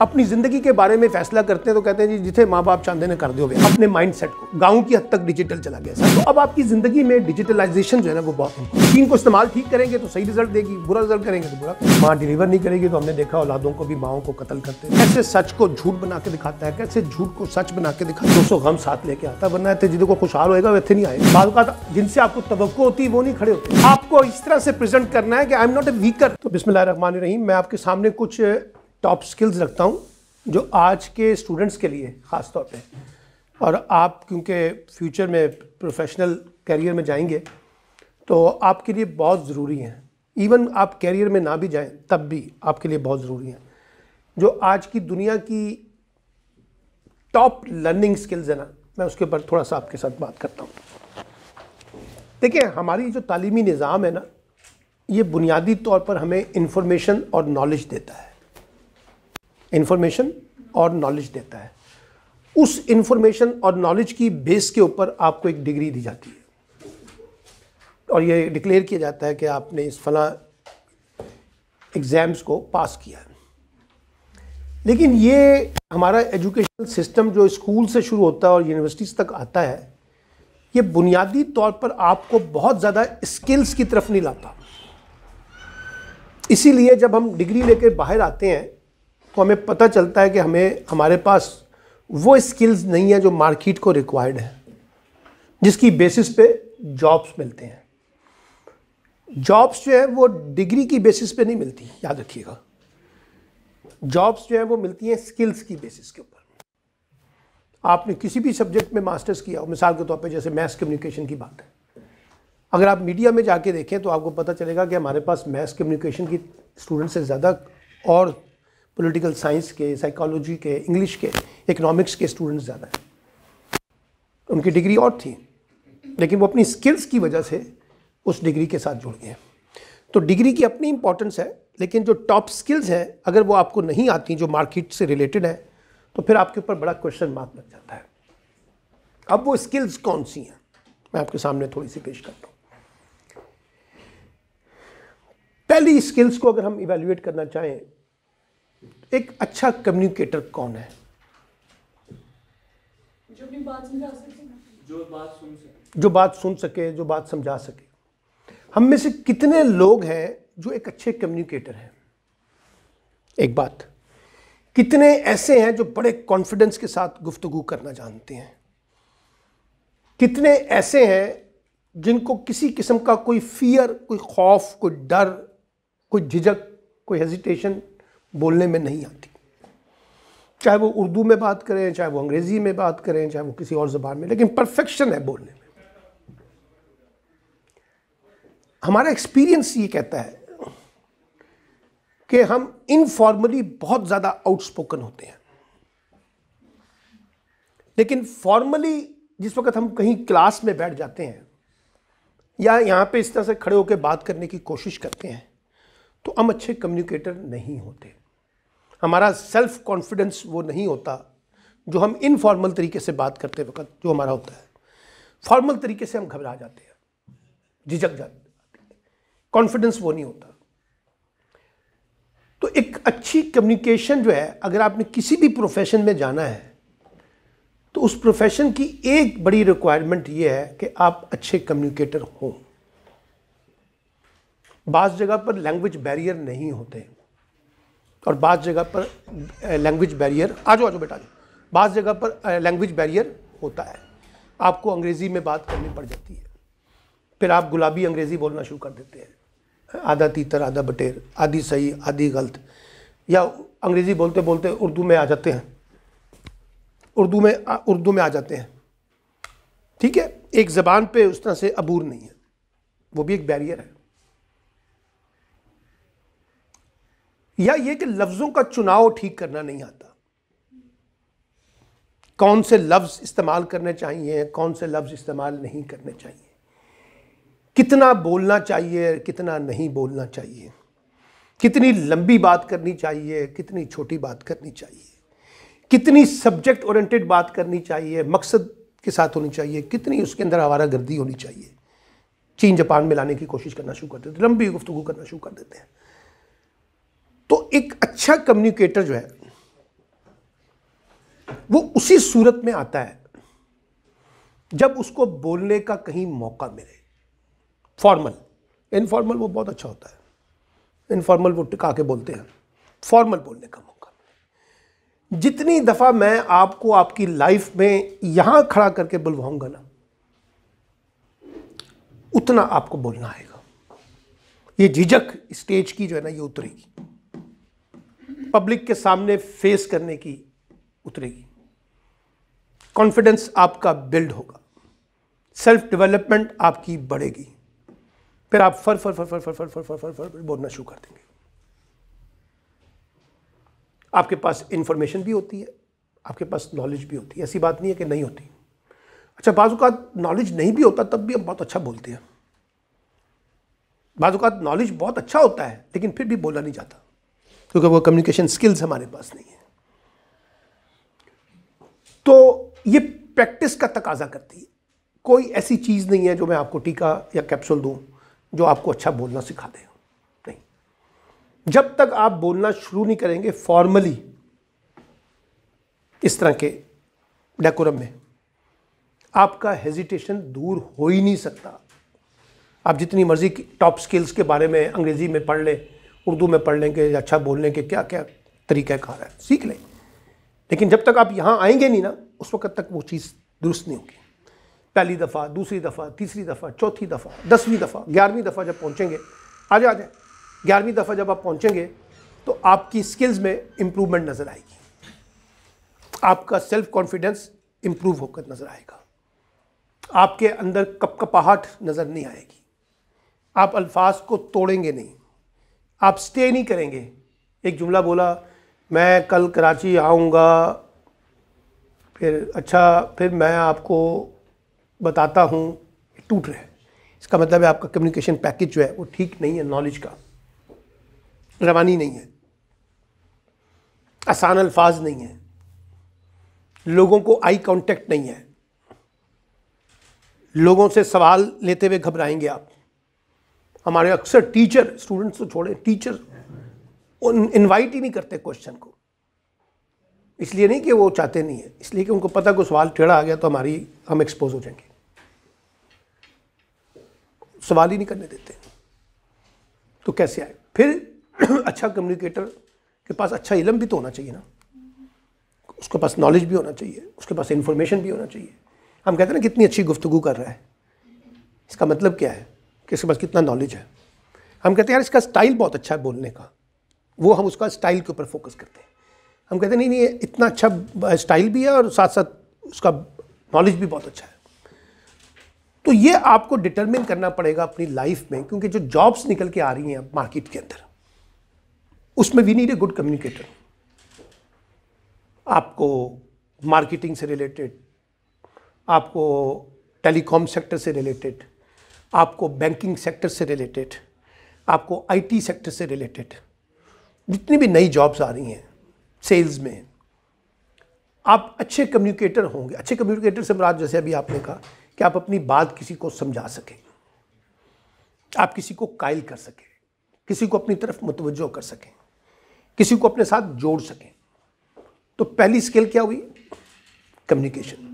अपनी ज़िंदगी के बारे में फैसला करते हैं तो कहते हैं जी जिथे माँ बाप चाहते ने कर दो अपने माइंड सेट को गाँव की हद तक डिजिटल चला गया सर तो अब आपकी ज़िंदगी में डिजिटलाइजेशन जो है ना वो बहुत टीम को इस्तेमाल ठीक करेंगे तो सही रिजल्ट देगी बुरा रिजल्ट करेंगे तो बुरा माँ डिलीवर नहीं करेगी तो हमने देखा औलादों को भी माओ को कतल करते हैं कैसे सच को झूठ बना के दिखाता है कैसे झूठ को सच बना के दिखाता है दोस्तों गम साथ लेके आता है वरना इतने को खुशहाल होगा वैसे नहीं आएगा बाद जिनसे आपको तवक्को होती है वो नहीं खड़े होते आपको इस तरह से प्रेजेंट करना है कि I am not a weaker तो बिस्मिल्लाह रहमान रहीम मैं आपके सामने कुछ टॉप स्किल्स रखता हूँ जो आज के स्टूडेंट्स के लिए ख़ास तौर पे और आप क्योंकि फ्यूचर में प्रोफेशनल करियर में जाएंगे तो आपके लिए बहुत ज़रूरी हैं इवन आप कैरियर में ना भी जाएं तब भी आपके लिए बहुत ज़रूरी हैं जो आज की दुनिया की टॉप लर्निंग स्किल्स है ना मैं उसके ऊपर थोड़ा सा आपके साथ बात करता हूँ देखिए हमारी जो तालीमी निज़ाम है ना ये बुनियादी तौर पर हमें इन्फॉर्मेशन और नॉलेज देता है इन्फॉर्मेशन और नॉलेज देता है उस इन्फॉर्मेशन और नॉलेज की बेस के ऊपर आपको एक डिग्री दी जाती है और ये डिक्लेयर किया जाता है कि आपने इस फला एग्ज़ाम्स को पास किया है लेकिन ये हमारा एजुकेशनल सिस्टम जो स्कूल से शुरू होता है और यूनिवर्सिटीज़ तक आता है ये बुनियादी तौर पर आपको बहुत ज़्यादा स्किल्स की तरफ नहीं लाता इसीलिए जब हम डिग्री लेकर बाहर आते हैं तो हमें पता चलता है कि हमें हमारे पास वो स्किल्स नहीं है जो मार्केट को रिक्वायर्ड है जिसकी बेसिस पे जॉब्स मिलते हैं जॉब्स जो है वो डिग्री की बेसिस पे नहीं मिलती याद रखिएगा जॉब्स जो है वो मिलती हैं स्किल्स की बेसिस के ऊपर आपने किसी भी सब्जेक्ट में मास्टर्स किया हो मिसाल के तौर पे जैसे मैथ्स कम्युनिकेशन की बात है अगर आप मीडिया में जाके देखें तो आपको पता चलेगा कि हमारे पास मैथ्स कम्युनिकेशन की स्टूडेंट से ज़्यादा और पॉलिटिकल साइंस के साइकोलॉजी के इंग्लिश के इकोनॉमिक्स के स्टूडेंट्स ज़्यादा हैं उनकी डिग्री और थी लेकिन वो अपनी स्किल्स की वजह से उस डिग्री के साथ जुड़ गए हैं तो डिग्री की अपनी इंपॉर्टेंस है लेकिन जो टॉप स्किल्स हैं अगर वो आपको नहीं आती जो मार्केट से रिलेटेड हैं तो फिर आपके ऊपर बड़ा क्वेश्चन मार्क लग जाता है अब वो स्किल्स कौन सी हैं मैं आपके सामने थोड़ी सी पेश करता हूँ पहली स्किल्स को अगर हम इवेल्युएट करना चाहें एक अच्छा कम्युनिकेटर कौन है जो बात समझा सके जो बात सुन सके जो बात सुन सके जो बात समझा सके हम में से कितने लोग हैं जो एक अच्छे कम्युनिकेटर हैं एक बात कितने ऐसे हैं जो बड़े कॉन्फिडेंस के साथ गुफ्तगु करना जानते हैं कितने ऐसे हैं जिनको किसी किस्म का कोई फियर कोई खौफ कोई डर कोई झिझक कोई हेजिटेशन बोलने में नहीं आती चाहे वो उर्दू में बात करें चाहे वो अंग्रेज़ी में बात करें चाहे वो किसी और ज़बान में लेकिन परफेक्शन है बोलने में हमारा एक्सपीरियंस ये कहता है कि हम इनफॉर्मली बहुत ज़्यादा आउटस्पोकन होते हैं लेकिन फॉर्मली जिस वक्त हम कहीं क्लास में बैठ जाते हैं या यहाँ पे इस तरह से खड़े होकर बात करने की कोशिश करते हैं तो हम अच्छे कम्युनिकेटर नहीं होते हमारा सेल्फ कॉन्फिडेंस वो नहीं होता जो हम इनफॉर्मल तरीके से बात करते वक्त जो हमारा होता है फॉर्मल तरीके से हम घबरा जाते हैं झिझक जाते हैं कॉन्फिडेंस वो नहीं होता तो एक अच्छी कम्युनिकेशन जो है अगर आपने किसी भी प्रोफेशन में जाना है तो उस प्रोफेशन की एक बड़ी रिक्वायरमेंट ये है कि आप अच्छे कम्युनिकेटर हों बाज़ जगह पर लैंग्वेज बैरियर नहीं होते और बाद जगह पर लैंग्वेज बैरियर आ जाओ आ जाओ जो बाद जगह पर लैंग्वेज बैरियर होता है आपको अंग्रेज़ी में बात करनी पड़ जाती है फिर आप गुलाबी अंग्रेज़ी बोलना शुरू कर देते हैं आधा तीतर आधा बटेर आधी सही आधी गलत या अंग्रेज़ी बोलते बोलते उर्दू में आ जाते हैं उर्दू में उर्दू में आ जाते हैं ठीक है एक ज़बान पे उस तरह से अबूर नहीं है वो भी एक बैरियर है या ये कि लफ्जों का चुनाव ठीक करना नहीं आता कौन से लफ्ज़ इस्तेमाल करने चाहिए कौन से लफ्ज़ इस्तेमाल नहीं करने चाहिए कितना बोलना चाहिए कितना नहीं बोलना चाहिए कितनी लंबी बात करनी चाहिए कितनी छोटी बात करनी चाहिए कितनी सब्जेक्ट ओरिएंटेड बात करनी चाहिए मकसद के साथ होनी चाहिए कितनी उसके अंदर आवारा गर्दी होनी चाहिए चीन जापान में लाने की कोशिश करना शुरू कर देते लंबी गुफ्तु करना शुरू कर देते हैं तो एक अच्छा कम्युनिकेटर जो है वो उसी सूरत में आता है जब उसको बोलने का कहीं मौका मिले फॉर्मल इनफॉर्मल वो बहुत अच्छा होता है इनफॉर्मल वो टिका के बोलते हैं फॉर्मल बोलने का मौका मिले जितनी दफ़ा मैं आपको आपकी लाइफ में यहां खड़ा करके बुलवाऊंगा ना उतना आपको बोलना आएगा ये झिझक स्टेज की जो है ना ये उतरेगी पब्लिक के सामने फेस करने की उतरेगी कॉन्फिडेंस आपका बिल्ड होगा सेल्फ डेवलपमेंट आपकी बढ़ेगी फिर आप फर फर फर फर फर फर फर फर फर फर बोलना शुरू कर देंगे आपके पास इंफॉर्मेशन भी होती है आपके पास नॉलेज भी होती है ऐसी बात नहीं है कि नहीं होती अच्छा बाजूकात नॉलेज नहीं भी होता तब भी हम बहुत अच्छा बोलते हैं बाजूकात नॉलेज बहुत अच्छा होता है लेकिन फिर भी बोला नहीं जाता क्योंकि वो कम्युनिकेशन स्किल्स हमारे पास नहीं है तो ये प्रैक्टिस का तकाजा करती है कोई ऐसी चीज़ नहीं है जो मैं आपको टीका या कैप्सूल दूँ जो आपको अच्छा बोलना सिखा दे नहीं जब तक आप बोलना शुरू नहीं करेंगे फॉर्मली इस तरह के डेकोरम में आपका हेजिटेशन दूर हो ही नहीं सकता आप जितनी मर्ज़ी टॉप स्किल्स के बारे में अंग्रेज़ी में पढ़ लें उर्दू में पढ़ लेंगे अच्छा बोलने के क्या क्या तरीक़ाकार है सीख लें लेकिन जब तक आप यहाँ आएंगे नहीं ना उस वक़्त तक वो चीज़ दुरुस्त नहीं होगी पहली दफ़ा दूसरी दफ़ा तीसरी दफ़ा चौथी दफ़ा दसवीं दफ़ा ग्यारहवीं दफ़ा जब पहुँचेंगे आ जाए आ जाए ग्यारहवीं दफ़ा जब आप पहुँचेंगे तो आपकी स्किल्स में इम्प्रूवमेंट नज़र आएगी आपका सेल्फ कॉन्फिडेंस इम्प्रूव होकर नज़र आएगा आपके अंदर कपकपाहट नज़र नहीं आएगी आप अल्फाज को तोड़ेंगे नहीं आप स्टे नहीं करेंगे एक जुमला बोला मैं कल कराची आऊँगा फिर अच्छा फिर मैं आपको बताता हूँ टूट रहे इसका मतलब है आपका कम्युनिकेशन पैकेज जो है वो ठीक नहीं है नॉलेज का रवानी नहीं है आसान अल्फाज नहीं है लोगों को आई कांटेक्ट नहीं है लोगों से सवाल लेते हुए घबराएंगे आप हमारे अक्सर टीचर स्टूडेंट्स तो छोड़े टीचर इनवाइट ही नहीं करते क्वेश्चन को इसलिए नहीं कि वो चाहते नहीं है इसलिए कि उनको पता कोई सवाल टेढ़ा आ गया तो हमारी हम एक्सपोज हो जाएंगे सवाल ही नहीं करने देते तो कैसे आए फिर अच्छा कम्युनिकेटर के पास अच्छा इलम भी तो होना चाहिए ना उसके पास नॉलेज भी होना चाहिए उसके पास इन्फॉर्मेशन भी होना चाहिए हम कहते हैं ना कितनी अच्छी गुफ्तु कर रहा है इसका मतलब क्या है किसके पास कितना नॉलेज है हम कहते हैं यार इसका स्टाइल बहुत अच्छा है बोलने का वो हम उसका स्टाइल के ऊपर फोकस करते हैं हम कहते हैं नहीं नहीं इतना अच्छा स्टाइल भी है और साथ साथ उसका नॉलेज भी बहुत अच्छा है तो ये आपको डिटरमिन करना पड़ेगा अपनी लाइफ में क्योंकि जो जॉब्स निकल के आ रही हैं मार्केट के अंदर उसमें we need a good communicator आपको मार्केटिंग से रिलेटेड आपको टेलीकॉम सेक्टर से रिलेटेड आपको बैंकिंग सेक्टर से रिलेटेड आपको आईटी सेक्टर से रिलेटेड जितनी भी नई जॉब्स आ रही हैं सेल्स में आप अच्छे कम्युनिकेटर होंगे अच्छे कम्युनिकेटर से मराज जैसे अभी आपने कहा कि आप अपनी बात किसी को समझा सकें आप किसी को कायल कर सकें किसी को अपनी तरफ मुतवजो कर सकें किसी को अपने साथ जोड़ सकें तो पहली स्किल क्या हुई कम्युनिकेशन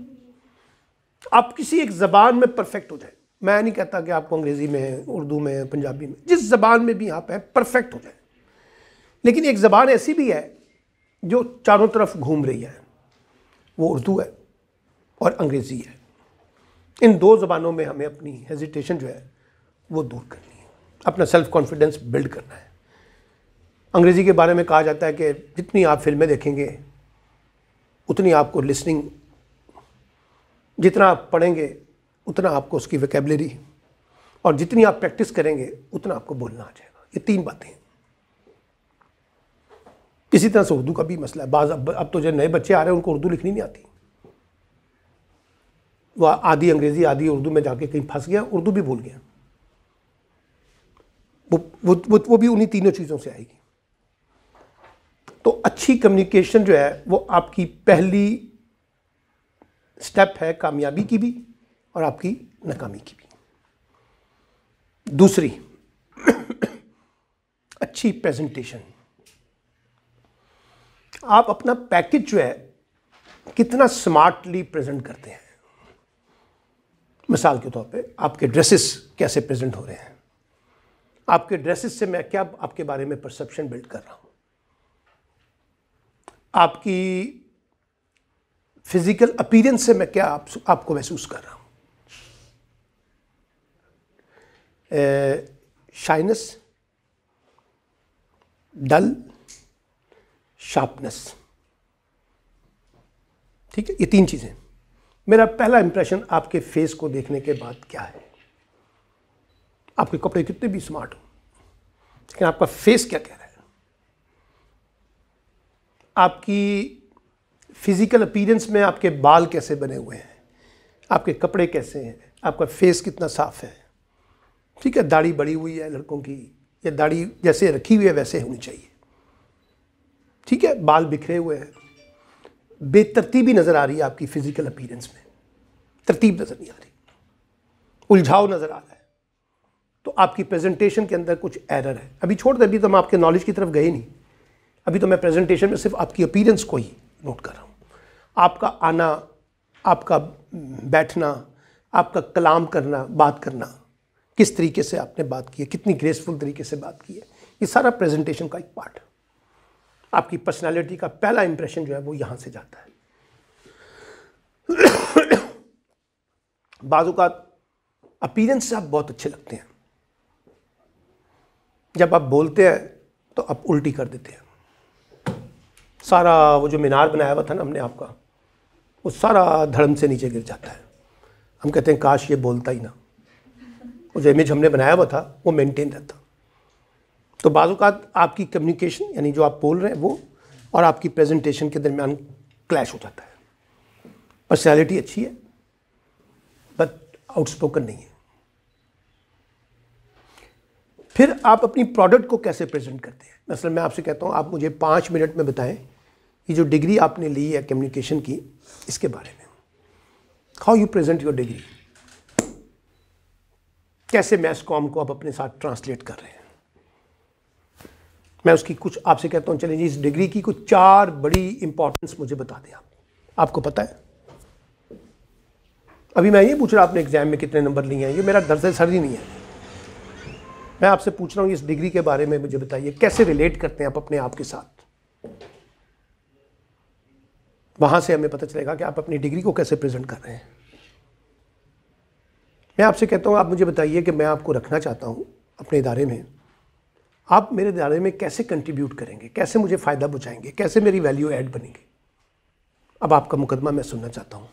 आप किसी एक जबान में परफेक्ट हो जाए मैं नहीं कहता कि आपको अंग्रेज़ी में उर्दू में पंजाबी में जिस ज़बान में भी आप हैं परफेक्ट हो जाए लेकिन एक ज़बान ऐसी भी है जो चारों तरफ घूम रही है वो उर्दू है और अंग्रेज़ी है इन दो ज़बानों में हमें अपनी हेजिटेशन जो है वो दूर करनी है अपना सेल्फ कॉन्फिडेंस बिल्ड करना है अंग्रेज़ी के बारे में कहा जाता है कि जितनी आप फिल्में देखेंगे उतनी आपको लिसनिंग जितना आप पढ़ेंगे उतना आपको उसकी वैकेबलरी और जितनी आप प्रैक्टिस करेंगे उतना आपको बोलना आ जाएगा ये तीन बातें इसी तरह से उर्दू का भी मसला है बाज अब अब तो जो नए बच्चे आ रहे हैं उनको उर्दू लिखनी नहीं आती वो आधी अंग्रेज़ी आधी उर्दू में जाके कहीं फंस गया उर्दू भी भूल गया वो वो वो, वो भी उन्हीं तीनों चीज़ों से आएगी तो अच्छी कम्युनिकेशन जो है वो आपकी पहली स्टेप है कामयाबी की भी और आपकी नाकामी की भी दूसरी अच्छी प्रेजेंटेशन आप अपना पैकेज जो है कितना स्मार्टली प्रेजेंट करते हैं मिसाल के तौर पे आपके ड्रेसेस कैसे प्रेजेंट हो रहे हैं आपके ड्रेसेस से मैं क्या आपके बारे में परसेप्शन बिल्ड कर रहा हूं आपकी फिज़िकल अपीरेंस से मैं क्या आप, आपको महसूस कर रहा हूं शाइनेस डल शार्पनेस ठीक है ये तीन चीज़ें मेरा पहला इंप्रेशन आपके फेस को देखने के बाद क्या है आपके कपड़े कितने भी स्मार्ट हो लेकिन आपका फेस क्या कह रहा है आपकी फिज़िकल अपीरेंस में आपके बाल कैसे बने हुए हैं आपके कपड़े कैसे हैं आपका फेस कितना साफ़ है ठीक है दाढ़ी बड़ी हुई है लड़कों की या दाढ़ी जैसे रखी हुई है वैसे होनी चाहिए ठीक है बाल बिखरे हुए हैं बेतरतीबी नज़र आ रही है आपकी फ़िज़िकल अपीरेंस में तरतीब नज़र नहीं आ रही उलझाव नज़र आ रहा है तो आपकी प्रेजेंटेशन के अंदर कुछ एरर है अभी छोड़ दें अभी तो हम आपके नॉलेज की तरफ गए नहीं अभी तो मैं प्रेजेंटेशन में सिर्फ आपकी अपीरेंस को ही नोट कर रहा हूँ आपका आना आपका बैठना आपका कलाम करना बात करना किस तरीके से आपने बात की है कितनी ग्रेसफुल तरीके से बात की है ये सारा प्रेजेंटेशन का एक पार्ट है आपकी पर्सनालिटी का पहला इंप्रेशन जो है वो यहाँ से जाता है बाजू का अपीरेंस से आप बहुत अच्छे लगते हैं जब आप बोलते हैं तो आप उल्टी कर देते हैं सारा वो जो मीनार बनाया हुआ था ना हमने आपका वो सारा धर्म से नीचे गिर जाता है हम कहते हैं काश ये बोलता ही ना जो इमेज हमने बनाया हुआ था वो मेंटेन रहता तो बाज़ात आपकी कम्युनिकेशन यानी जो आप बोल रहे हैं वो और आपकी प्रेजेंटेशन के दरमियान क्लैश हो जाता है पर्सनैलिटी अच्छी है बट आउटस्पोकन नहीं है फिर आप अपनी प्रोडक्ट को कैसे प्रेजेंट करते हैं मसल मैं आपसे कहता हूँ आप मुझे पाँच मिनट में बताएं कि जो डिग्री आपने ली है कम्युनिकेशन की इसके बारे में how you present your degree कैसे मैस कॉम को आप अपने साथ ट्रांसलेट कर रहे हैं मैं उसकी कुछ आपसे कहता हूं चलिए इस डिग्री की कुछ चार बड़ी इंपॉर्टेंस मुझे बता दें आपको पता है अभी मैं ये पूछ रहा आपने एग्जाम में कितने नंबर लिए हैं ये मेरा दर्ज सर ही नहीं है मैं आपसे पूछ रहा हूं इस डिग्री के बारे में मुझे बताइए कैसे रिलेट करते हैं आप अपने आप के साथ वहां से हमें पता चलेगा कि आप अपनी डिग्री को कैसे प्रेजेंट कर रहे हैं मैं आपसे कहता हूँ आप मुझे बताइए कि मैं आपको रखना चाहता हूँ अपने इदारे में आप मेरे इदारे में कैसे कंट्रीब्यूट करेंगे कैसे मुझे फ़ायदा पहुँचाएंगे कैसे मेरी वैल्यू ऐड बनेगी अब आपका मुकदमा मैं सुनना चाहता हूँ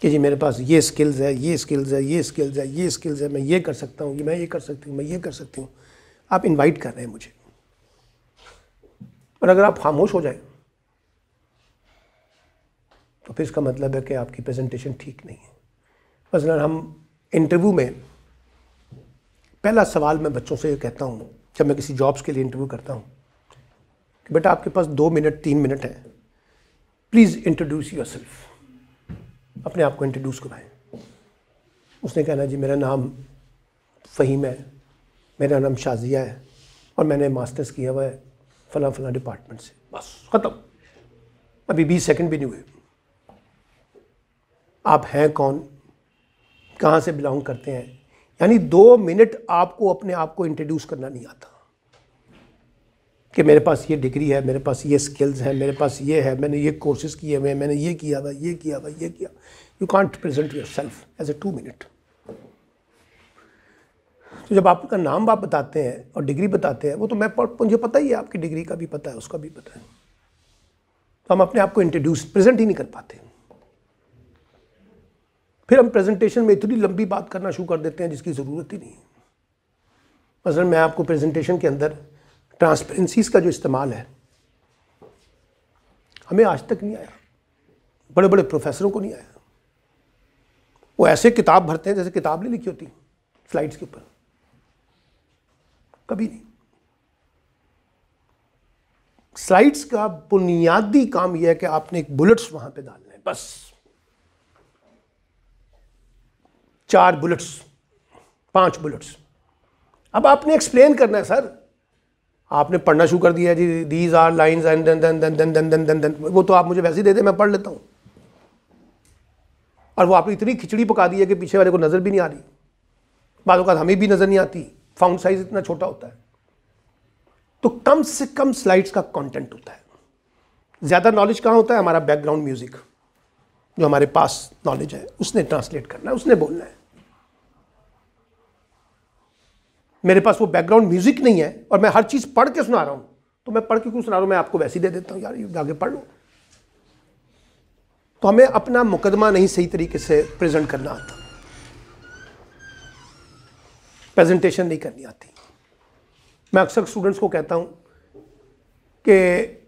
कि जी मेरे पास ये स्किल्स है ये स्किल्स है ये स्किल्स है ये स्किल्स है मैं ये कर सकता हूँ मैं ये कर सकती हूँ मैं ये कर सकती हूँ आप इनवाइट कर रहे हैं मुझे और अगर आप खामोश हो जाए तो फिर इसका मतलब है कि आपकी प्रेजेंटेशन ठीक नहीं है मसलन हम इंटरव्यू में पहला सवाल मैं बच्चों से ये कहता हूँ जब मैं किसी जॉब्स के लिए इंटरव्यू करता हूँ कि बेटा आपके पास दो मिनट तीन मिनट है प्लीज़ इंट्रोड्यूस योर सेल्फ अपने आप को इंट्रोड्यूस करवाएं उसने कहना जी मेरा नाम फ़हीम है मेरा नाम शाजिया है और मैंने मास्टर्स किया हुआ है फ़लाँ फ़लाँ डिपार्टमेंट से बस ख़त्म अभी बीस सेकंड भी नहीं हुए आप हैं कौन कहाँ से बिलोंग करते हैं यानी दो मिनट आपको अपने आप को इंट्रोड्यूस करना नहीं आता कि मेरे पास ये डिग्री है मेरे पास ये स्किल्स हैं मेरे पास ये है मैंने ये कोर्सेज किए हुए हैं मैंने ये किया था ये किया था ये किया you can't present yourself as a two minute तो जब आपका नाम आप बताते हैं और डिग्री बताते हैं वो तो मैं मुझे पता ही है आपकी डिग्री का भी पता है उसका भी पता है तो हम अपने आप को इंट्रोड्यूस प्रेजेंट ही नहीं कर पाते फिर हम प्रेजेंटेशन में इतनी लंबी बात करना शुरू कर देते हैं जिसकी ज़रूरत ही नहीं है मसलन मैं आपको प्रेजेंटेशन के अंदर ट्रांसपेरेंसीज का जो इस्तेमाल है हमें आज तक नहीं आया बड़े बड़े प्रोफेसरों को नहीं आया वो ऐसे किताब भरते हैं जैसे किताब नहीं लिखी होती स्लाइड्स के ऊपर कभी नहीं स्लाइड्स का बुनियादी काम यह है कि आपने एक बुलेट्स वहां पे डालना है बस चार बुलेट्स पांच बुलेट्स अब आपने एक्सप्लेन करना है सर आपने पढ़ना शुरू कर दिया जी these are lines and then then then then then then then वो तो आप मुझे वैसे ही दे दे मैं पढ़ लेता हूँ और वो आपने इतनी खिचड़ी पका दी है कि पीछे वाले को नज़र भी नहीं आ रही बाद का हमें भी नज़र नहीं आती फाउंड साइज इतना छोटा होता है तो कम से कम स्लाइड्स का कंटेंट होता है ज़्यादा नॉलेज कहाँ होता है हमारा बैकग्राउंड म्यूज़िक जो हमारे पास नॉलेज है उसने ट्रांसलेट करना है उसने बोलना है मेरे पास वो बैकग्राउंड म्यूजिक नहीं है और मैं हर चीज़ पढ़ के सुना रहा हूँ तो मैं पढ़ के क्यों सुना रहा हूँ मैं आपको वैसे ही दे देता हूँ यार ये आगे पढ़ लो तो हमें अपना मुकदमा नहीं सही तरीके से प्रेजेंट करना आता प्रेजेंटेशन नहीं करनी आती मैं अक्सर स्टूडेंट्स को कहता हूँ कि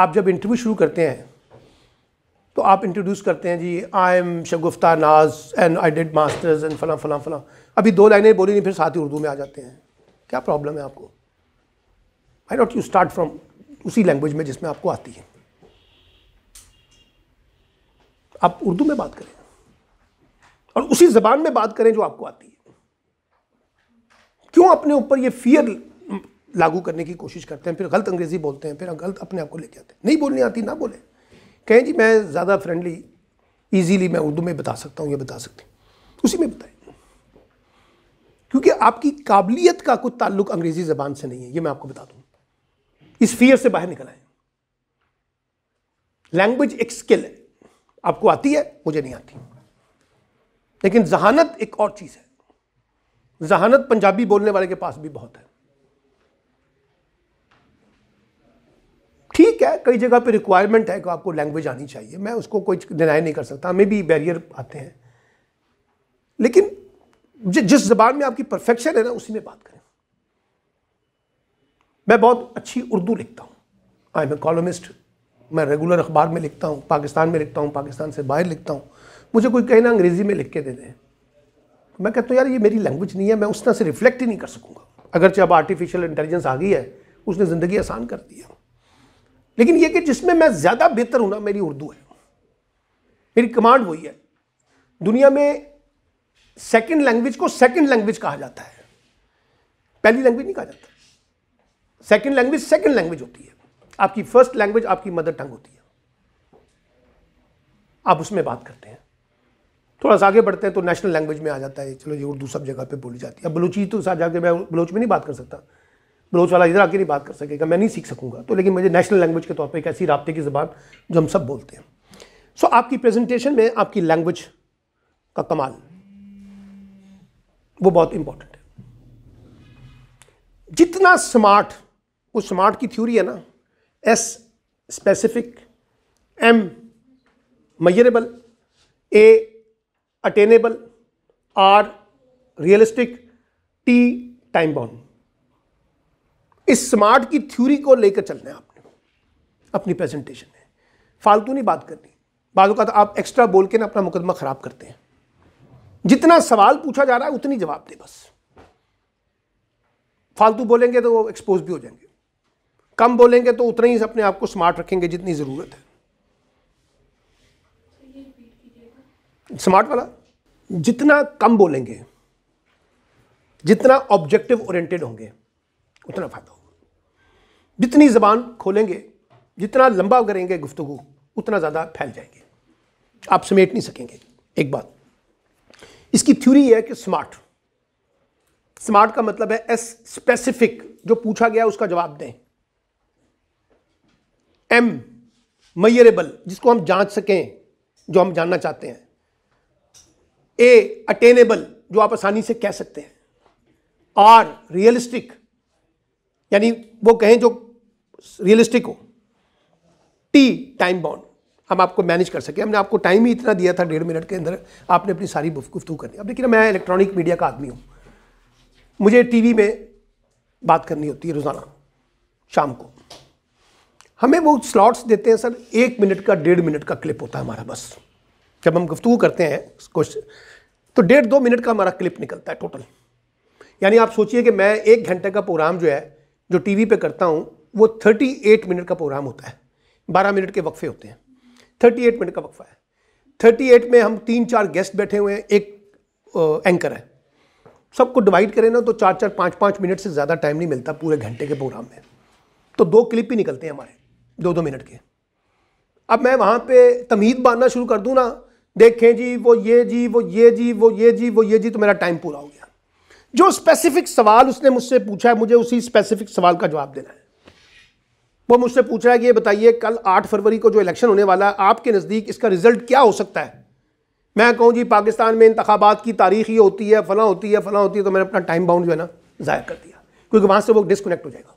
आप जब इंटरव्यू शुरू करते हैं आप इंट्रोड्यूस करते हैं जी आई am Shagufta Naaz and I did masters and फला फलां फलां अभी दो लाइनें बोली नहीं फिर साथ ही उर्दू में आ जाते हैं क्या प्रॉब्लम है आपको I not you start from उसी लैंग्वेज में जिसमें आपको आती है आप उर्दू में बात करें और उसी जबान में बात करें जो आपको आती है क्यों अपने ऊपर ये फियर लागू करने की कोशिश करते हैं फिर गलत अंग्रेजी बोलते हैं फिर गलत अपने आप को लेके आते हैं नहीं बोलनी आती ना बोले कहें जी मैं ज़्यादा फ्रेंडली ईजीली मैं उर्दू में बता सकता हूँ या बता सकती हूँ उसी में बताएं क्योंकि आपकी काबिलियत का कुछ ताल्लुक अंग्रेज़ी ज़बान से नहीं है ये मैं आपको बता दूँ इस फियर से बाहर निकल आए लैंग्वेज एक स्किल है आपको आती है मुझे नहीं आती लेकिन जहानत एक और चीज़ है जहानत पंजाबी बोलने वाले के पास भी बहुत है ठीक है कई जगह पे रिक्वायरमेंट है कि आपको लैंग्वेज आनी चाहिए मैं उसको कोई डिनाई नहीं कर सकता हमें भी बैरियर आते हैं लेकिन जि जिस जबान में आपकी परफेक्शन है ना उसी में बात करें मैं बहुत अच्छी उर्दू लिखता हूँ आई एम ए कॉलमिस्ट मैं रेगुलर अखबार में लिखता हूँ पाकिस्तान में लिखता हूँ पाकिस्तान से बाहर लिखता हूँ मुझे कोई कहना अंग्रेज़ी में लिख के दे दें मैं कहता हूँ यार ये मेरी लैंग्वेज नहीं है मैं उस तरह से रिफ्लेक्ट ही नहीं कर सकूँगा अगरचे अब आर्टिफिशियल इंटेलिजेंस आ गई है उसने ज़िंदगी आसान कर दी है लेकिन यह कि जिसमें मैं ज़्यादा बेहतर हूं ना मेरी उर्दू है मेरी कमांड वही है दुनिया में सेकंड लैंग्वेज को सेकंड लैंग्वेज कहा जाता है पहली लैंग्वेज नहीं कहा जाता सेकंड लैंग्वेज सेकंड लैंग्वेज होती है आपकी फर्स्ट लैंग्वेज आपकी मदर टंग होती है आप उसमें बात करते हैं थोड़ा सा आगे बढ़ते हैं तो नेशनल लैंग्वेज में आ जाता है चलो ये उर्दू सब जगह पे बोली जाती है अब बलूची तो साथ जाके मैं बलोच में नहीं बात कर सकता बलोच वाला इधर आके नहीं बात कर सकेगा मैं नहीं सीख सकूंगा तो लेकिन मुझे नेशनल लैंग्वेज के तौर पर एक ऐसी रबते की ज़बान जो हम सब बोलते हैं सो आपकी प्रेजेंटेशन में आपकी लैंग्वेज का कमाल वो बहुत इंपॉर्टेंट है जितना स्मार्ट वो स्मार्ट की थ्योरी है ना S specific M measurable A attainable R realistic T time bound इस स्मार्ट की थ्योरी को लेकर चलना है आपने अपनी प्रेजेंटेशन में फालतू नहीं बात करनी बातों का तो आप एक्स्ट्रा बोल के ना अपना मुकदमा ख़राब करते हैं जितना सवाल पूछा जा रहा है उतनी जवाब दे बस फालतू बोलेंगे तो वो एक्सपोज भी हो जाएंगे कम बोलेंगे तो उतना ही अपने आप को स्मार्ट रखेंगे जितनी ज़रूरत है स्मार्ट वाला जितना कम बोलेंगे जितना ऑब्जेक्टिव ओरिएंटेड होंगे उतना फायदा होगा जितनी ज़बान खोलेंगे जितना लंबा करेंगे गुफ्तु उतना ज़्यादा फैल जाएंगे आप समेट नहीं सकेंगे एक बात इसकी थ्योरी है कि स्मार्ट स्मार्ट का मतलब है एस स्पेसिफिक जो पूछा गया उसका जवाब दें एम मयरेबल जिसको हम जांच सकें जो हम जानना चाहते हैं ए अटेनेबल जो आप आसानी से कह सकते हैं आर रियलिस्टिक यानी वो कहें जो रियलिस्टिक हो टी टाइम बाउंड हम आपको मैनेज कर सके हमने आपको टाइम ही इतना दिया था डेढ़ मिनट के अंदर आपने अपनी सारी गुफ्तु करनी अब देखिए मैं इलेक्ट्रॉनिक मीडिया का आदमी हूँ मुझे टीवी में बात करनी होती है रोज़ाना शाम को हमें वो स्लॉट्स देते हैं सर एक मिनट का डेढ़ मिनट का क्लिप होता है हमारा बस जब हम गुफ्तु करते हैं कुछ तो डेढ़ दो मिनट का हमारा क्लिप निकलता है टोटल यानी आप सोचिए कि मैं एक घंटे का प्रोग्राम जो है जो टीवी पे करता हूँ वो 38 मिनट का प्रोग्राम होता है 12 मिनट के वक्फे होते हैं 38 मिनट का वक्फा है 38 में हम तीन चार गेस्ट बैठे हुए हैं एक एंकर है सबको डिवाइड करें ना तो चार चार पाँच पाँच मिनट से ज़्यादा टाइम नहीं मिलता पूरे घंटे के प्रोग्राम में तो दो क्लिप ही निकलते हैं हमारे दो दो मिनट के अब मैं वहाँ पे तमीद बांधना शुरू कर दूँ ना देखें जी वो ये जी वो ये जी वो ये जी वो ये जी तो मेरा टाइम पूरा हो गया जो स्पेसिफिक सवाल उसने मुझसे पूछा है मुझे उसी स्पेसिफिक सवाल का जवाब देना है वो मुझसे पूछ रहा है कि ये बताइए कल 8 फरवरी को जो इलेक्शन होने वाला है आपके नज़दीक इसका रिजल्ट क्या हो सकता है मैं कहूँ जी पाकिस्तान में इंतबात की तारीख ये होती है फ़लाँ होती है फ़लाँ होती है तो मैंने अपना टाइम बाउंड जो है ना ज़ाया कर दिया क्योंकि वहाँ से वो डिसकनेक्ट हो जाएगा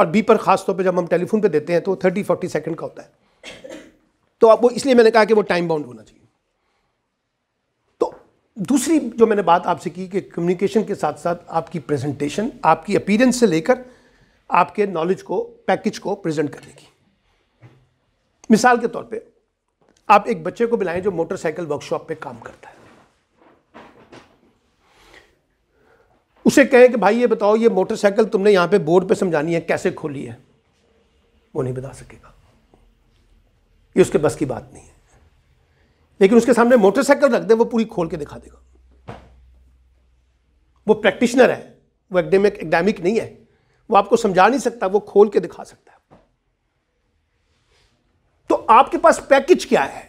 और बी पर ख़ास तौर पर जब हम टेलीफोन पर देते हैं तो थर्टी फोर्टी सेकेंड का होता है तो आप वो इसलिए मैंने कहा कि वो टाइम बाउंड होना चाहिए तो दूसरी जो मैंने बात आपसे की कि कम्युनिकेशन के साथ साथ आपकी प्रेजेंटेशन आपकी अपीरेंस से लेकर आपके नॉलेज को पैकेज को प्रेजेंट करने की मिसाल के तौर पे आप एक बच्चे को बुलाएं जो मोटरसाइकिल वर्कशॉप पे काम करता है उसे कहें कि भाई ये बताओ ये मोटरसाइकिल तुमने यहां पे बोर्ड पे समझानी है कैसे खोली है वो नहीं बता सकेगा ये उसके बस की बात नहीं है लेकिन उसके सामने मोटरसाइकिल रख दे वो पूरी खोल के दिखा देगा वो प्रैक्टिशनर है वो एकेडमिक एकेडमिक नहीं है वो आपको समझा नहीं सकता वो खोल के दिखा सकता है तो आपके पास पैकेज क्या है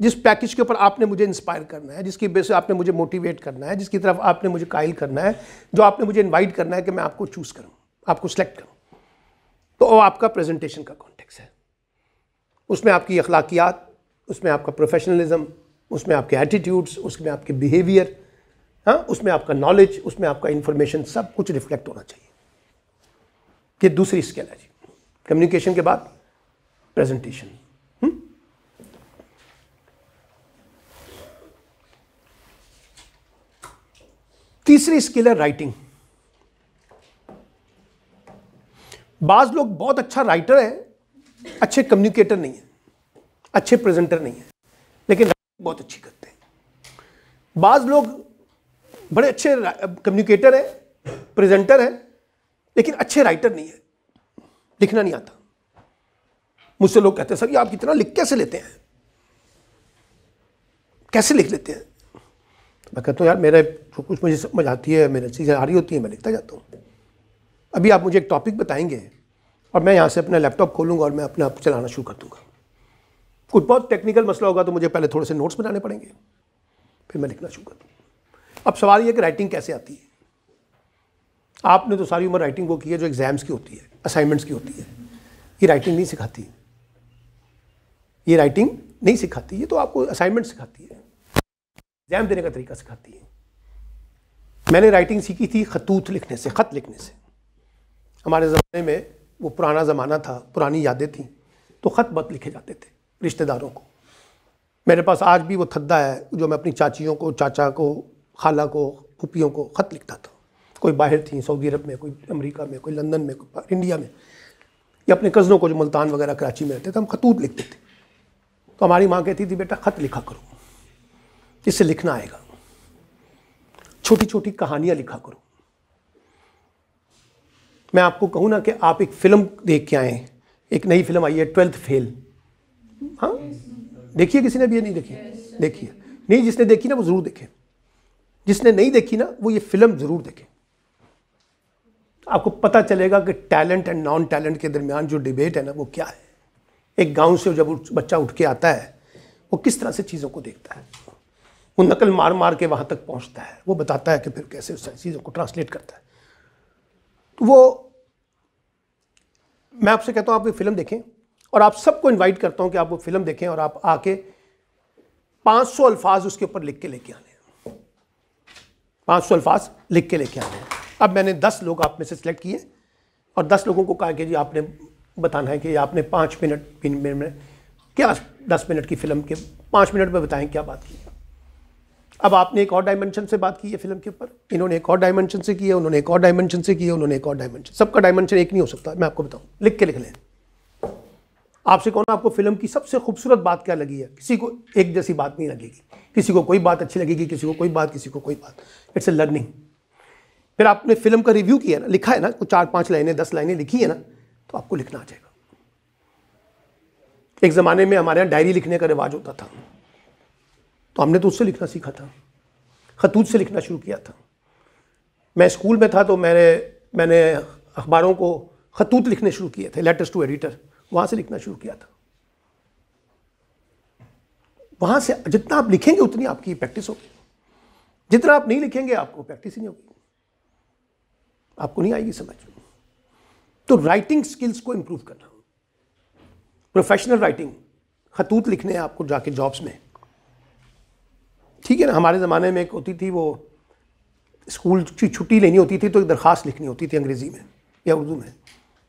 जिस पैकेज के ऊपर आपने मुझे इंस्पायर करना है जिसकी बेस आपने मुझे मोटिवेट करना है जिसकी तरफ आपने मुझे कायल करना है जो आपने मुझे इनवाइट करना है कि मैं आपको चूज करूँ आपको सेलेक्ट करूँ तो वो आपका प्रेजेंटेशन का कॉन्टेक्स है उसमें आपकी अखलाकियात उसमें आपका प्रोफेशनलिज्म उसमें आपके एटीट्यूड्स उसमें आपके बिहेवियर हाँ उसमें आपका नॉलेज उसमें आपका इंफॉर्मेशन सब कुछ रिफ्लेक्ट होना चाहिए कि दूसरी स्केल है जी कम्युनिकेशन के बाद प्रेजेंटेशन हम्म? तीसरी स्किल है राइटिंग बाज लोग बहुत अच्छा राइटर है अच्छे कम्युनिकेटर नहीं है अच्छे प्रेजेंटर नहीं है लेकिन बहुत अच्छी करते हैं बाज लोग बड़े अच्छे कम्युनिकेटर हैं प्रेजेंटर हैं लेकिन अच्छे राइटर नहीं है लिखना नहीं आता मुझसे लोग कहते हैं सर ये आप कितना लिख कैसे लेते हैं कैसे लिख लेते हैं मैं कहता हूँ यार मेरा जो कुछ मुझे समझ आती है मेरी चीज़ें आ रही होती हैं मैं लिखता जाता हूँ अभी आप मुझे एक टॉपिक बताएंगे और मैं यहाँ से अपना लैपटॉप खोलूँगा और मैं अपने आप चलाना शुरू कर दूँगा कुछ बहुत टेक्निकल मसला होगा तो मुझे पहले थोड़े से नोट्स बनाने पड़ेंगे फिर मैं लिखना शुरू कर दूँगा अब सवाल ये कि राइटिंग कैसे आती है आपने तो सारी उम्र राइटिंग वो की है जो एग्ज़ाम्स की होती है असाइनमेंट्स की होती है ये राइटिंग नहीं सिखाती ये राइटिंग नहीं सिखाती ये तो आपको असाइनमेंट सिखाती है एग्ज़ाम देने का तरीका सिखाती है मैंने राइटिंग सीखी थी खतूत लिखने से ख़त लिखने से हमारे ज़माने में वो पुराना ज़माना था पुरानी यादें थी तो ख़त बत लिखे जाते थे रिश्तेदारों को मेरे पास आज भी वो थद्दा है जो मैं अपनी चाचियों को चाचा को खाला को फूपियों को ख़त लिखता था कोई बाहर थी सऊदी अरब में कोई अमेरिका में कोई लंदन में कोई इंडिया में या अपने कज़नों को जो मुल्तान वगैरह कराची में रहते थे हम खतूत लिखते थे तो हमारी माँ कहती थी बेटा ख़त लिखा करो इससे लिखना आएगा छोटी छोटी कहानियाँ लिखा करो मैं आपको कहूँ ना कि आप एक फ़िल्म देख के आए एक नई फिल्म आई है ट्वेल्थ फेल हाँ देखिए किसी ने भी ये नहीं देखी देखिए नहीं जिसने देखी ना वो ज़रूर देखे जिसने नहीं देखी ना वो ये फिल्म ज़रूर देखे आपको पता चलेगा कि टैलेंट एंड नॉन टैलेंट के दरमियान जो डिबेट है ना वो क्या है एक गांव से जब बच्चा उठ के आता है वो किस तरह से चीज़ों को देखता है वो नकल मार मार के वहाँ तक पहुँचता है वो बताता है कि फिर कैसे उस चीज़ों को ट्रांसलेट करता है तो वो मैं आपसे कहता हूँ आप ये फिल्म देखें और आप सबको इनवाइट करता हूँ कि आप वो फिल्म देखें और आप आके 500 अल्फाज उसके ऊपर लिख के लेके आने 500 अल्फाज लिख के लेके आने हैं अब मैंने दस लोग आप में से सिलेक्ट किए और दस लोगों को कहा कि जी आपने बताना है कि आपने पाँच मिनट तीन मिनट में क्या दस मिनट की फिल्म के पाँच मिनट में बताएं क्या बात की अब आपने एक और डायमेंशन से बात की है फिल्म के ऊपर इन्होंने एक और डायमेंशन से किया उन्होंने एक और डायमेंशन से किया उन्होंने एक और डायमेंशन सबका डायमेंशन एक नहीं हो सकता मैं आपको बताऊँ लिख के लिख लें आपसे कौन आपको फिल्म की सबसे खूबसूरत बात क्या लगी है किसी को एक जैसी बात नहीं लगेगी किसी को कोई बात अच्छी लगेगी किसी को कोई बात किसी को कोई बात इट्स ए लर्निंग फिर आपने फिल्म का रिव्यू किया ना लिखा है ना कुछ चार पांच लाइनें दस लाइनें लिखी है ना तो आपको लिखना आ जाएगा एक ज़माने में हमारे यहाँ डायरी लिखने का रिवाज होता था तो हमने तो उससे लिखना सीखा था खतूत से लिखना शुरू किया था मैं स्कूल में था तो मैंने मैंने अखबारों को खतूत लिखने शुरू किए थे लेटर्स टू एडिटर वहाँ से लिखना शुरू किया था वहाँ से जितना आप लिखेंगे उतनी आपकी प्रैक्टिस होगी जितना आप नहीं लिखेंगे आपको प्रैक्टिस ही नहीं होगी आपको नहीं आएगी समझ तो राइटिंग स्किल्स को इम्प्रूव करना प्रोफेशनल राइटिंग खतूत लिखने हैं आपको जाके जॉब्स में ठीक है ना हमारे ज़माने में एक होती थी वो स्कूल की छुट्टी लेनी होती थी तो एक दरख्वास्त लिखनी होती थी अंग्रेज़ी में या उर्दू में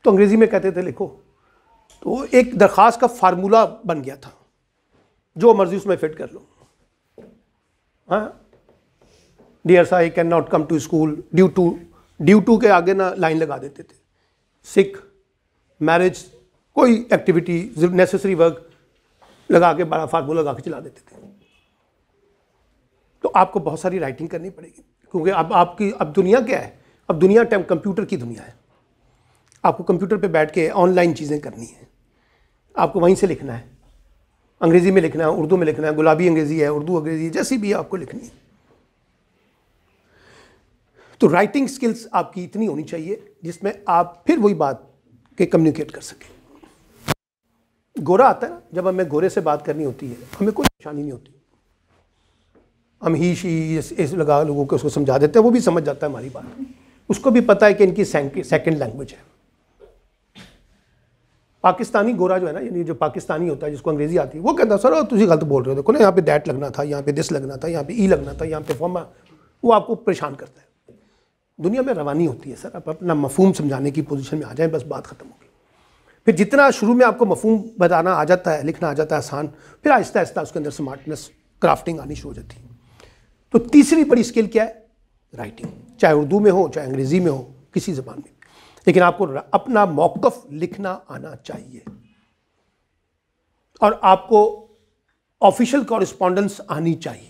तो अंग्रेज़ी में कहते थे लिखो तो एक दरख्वास्त का फार्मूला बन गया था जो मर्ज़ी उसमें फिट कर लो हाँ dear sir I can not come to school due to due to के आगे ना लाइन लगा देते थे सिख मैरिज कोई एक्टिविटी नेसेसरी वर्क लगा के बड़ा फार्मू लगा के चला देते थे तो आपको बहुत सारी राइटिंग करनी पड़ेगी क्योंकि अब आपकी अब दुनिया क्या है अब दुनिया टाइम कंप्यूटर की दुनिया है आपको कंप्यूटर पे बैठ के ऑनलाइन चीज़ें करनी है आपको वहीं से लिखना है अंग्रेज़ी में लिखना है उर्दू में लिखना है गुलाबी अंग्रेज़ी है उर्दू अंग्रेज़ी जैसी भी आपको लिखनी है तो राइटिंग स्किल्स आपकी इतनी होनी चाहिए जिसमें आप फिर वही बात के कम्युनिकेट कर सकें गोरा आता है ना जब हमें गोरे से बात करनी होती है हमें कोई परेशानी नहीं होती हम ही शी इस लगा लोगों को उसको समझा देते हैं वो भी समझ जाता है हमारी बात उसको भी पता है कि इनकी सेकेंड लैंग्वेज है पाकिस्तानी गोरा जो है ना यानी जो पाकिस्तानी होता है जिसको अंग्रेजी आती है वो कहता है सर तुझे गलत बोल रहे हो देखो ना यहाँ पे डैट लगना था यहाँ पे दिस लगना था यहाँ पे ई e लगना था यहाँ पे फॉर्मा वो आपको परेशान करता है दुनिया में रवानी होती है सर आप अपना मफहम समझाने की पोजीशन में आ जाएं बस बात ख़त्म होगी फिर जितना शुरू में आपको मफहम बताना आ जाता है लिखना आ जाता है आसान फिर आहिस्ता आहिस्ता उसके अंदर स्मार्टनेस क्राफ्टिंग आनी शुरू हो जाती है तो तीसरी बड़ी स्किल क्या है राइटिंग चाहे उर्दू में हो चाहे अंग्रेज़ी में हो किसी ज़बान में लेकिन आपको अपना मौकफ लिखना आना चाहिए और आपको ऑफिशियल कॉरिस्पॉन्डेंस आनी चाहिए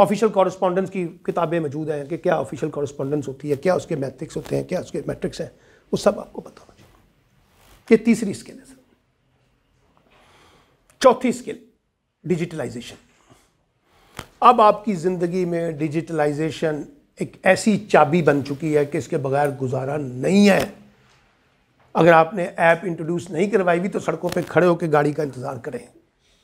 ऑफिशियल कॉरस्पॉन्डेंस की किताबें मौजूद हैं कि क्या ऑफिशियल कॉरस्पॉन्डेंस होती है क्या उसके मैट्रिक्स होते हैं क्या उसके मैट्रिक्स हैं वो सब आपको पता होना चाहिए ये तीसरी स्किल है सर चौथी स्किल डिजिटलाइजेशन अब आपकी ज़िंदगी में डिजिटलाइजेशन एक ऐसी चाबी बन चुकी है कि इसके बगैर गुजारा नहीं है अगर आपने ऐप इंट्रोड्यूस नहीं करवाई हुई तो सड़कों पे खड़े होकर गाड़ी का इंतज़ार करें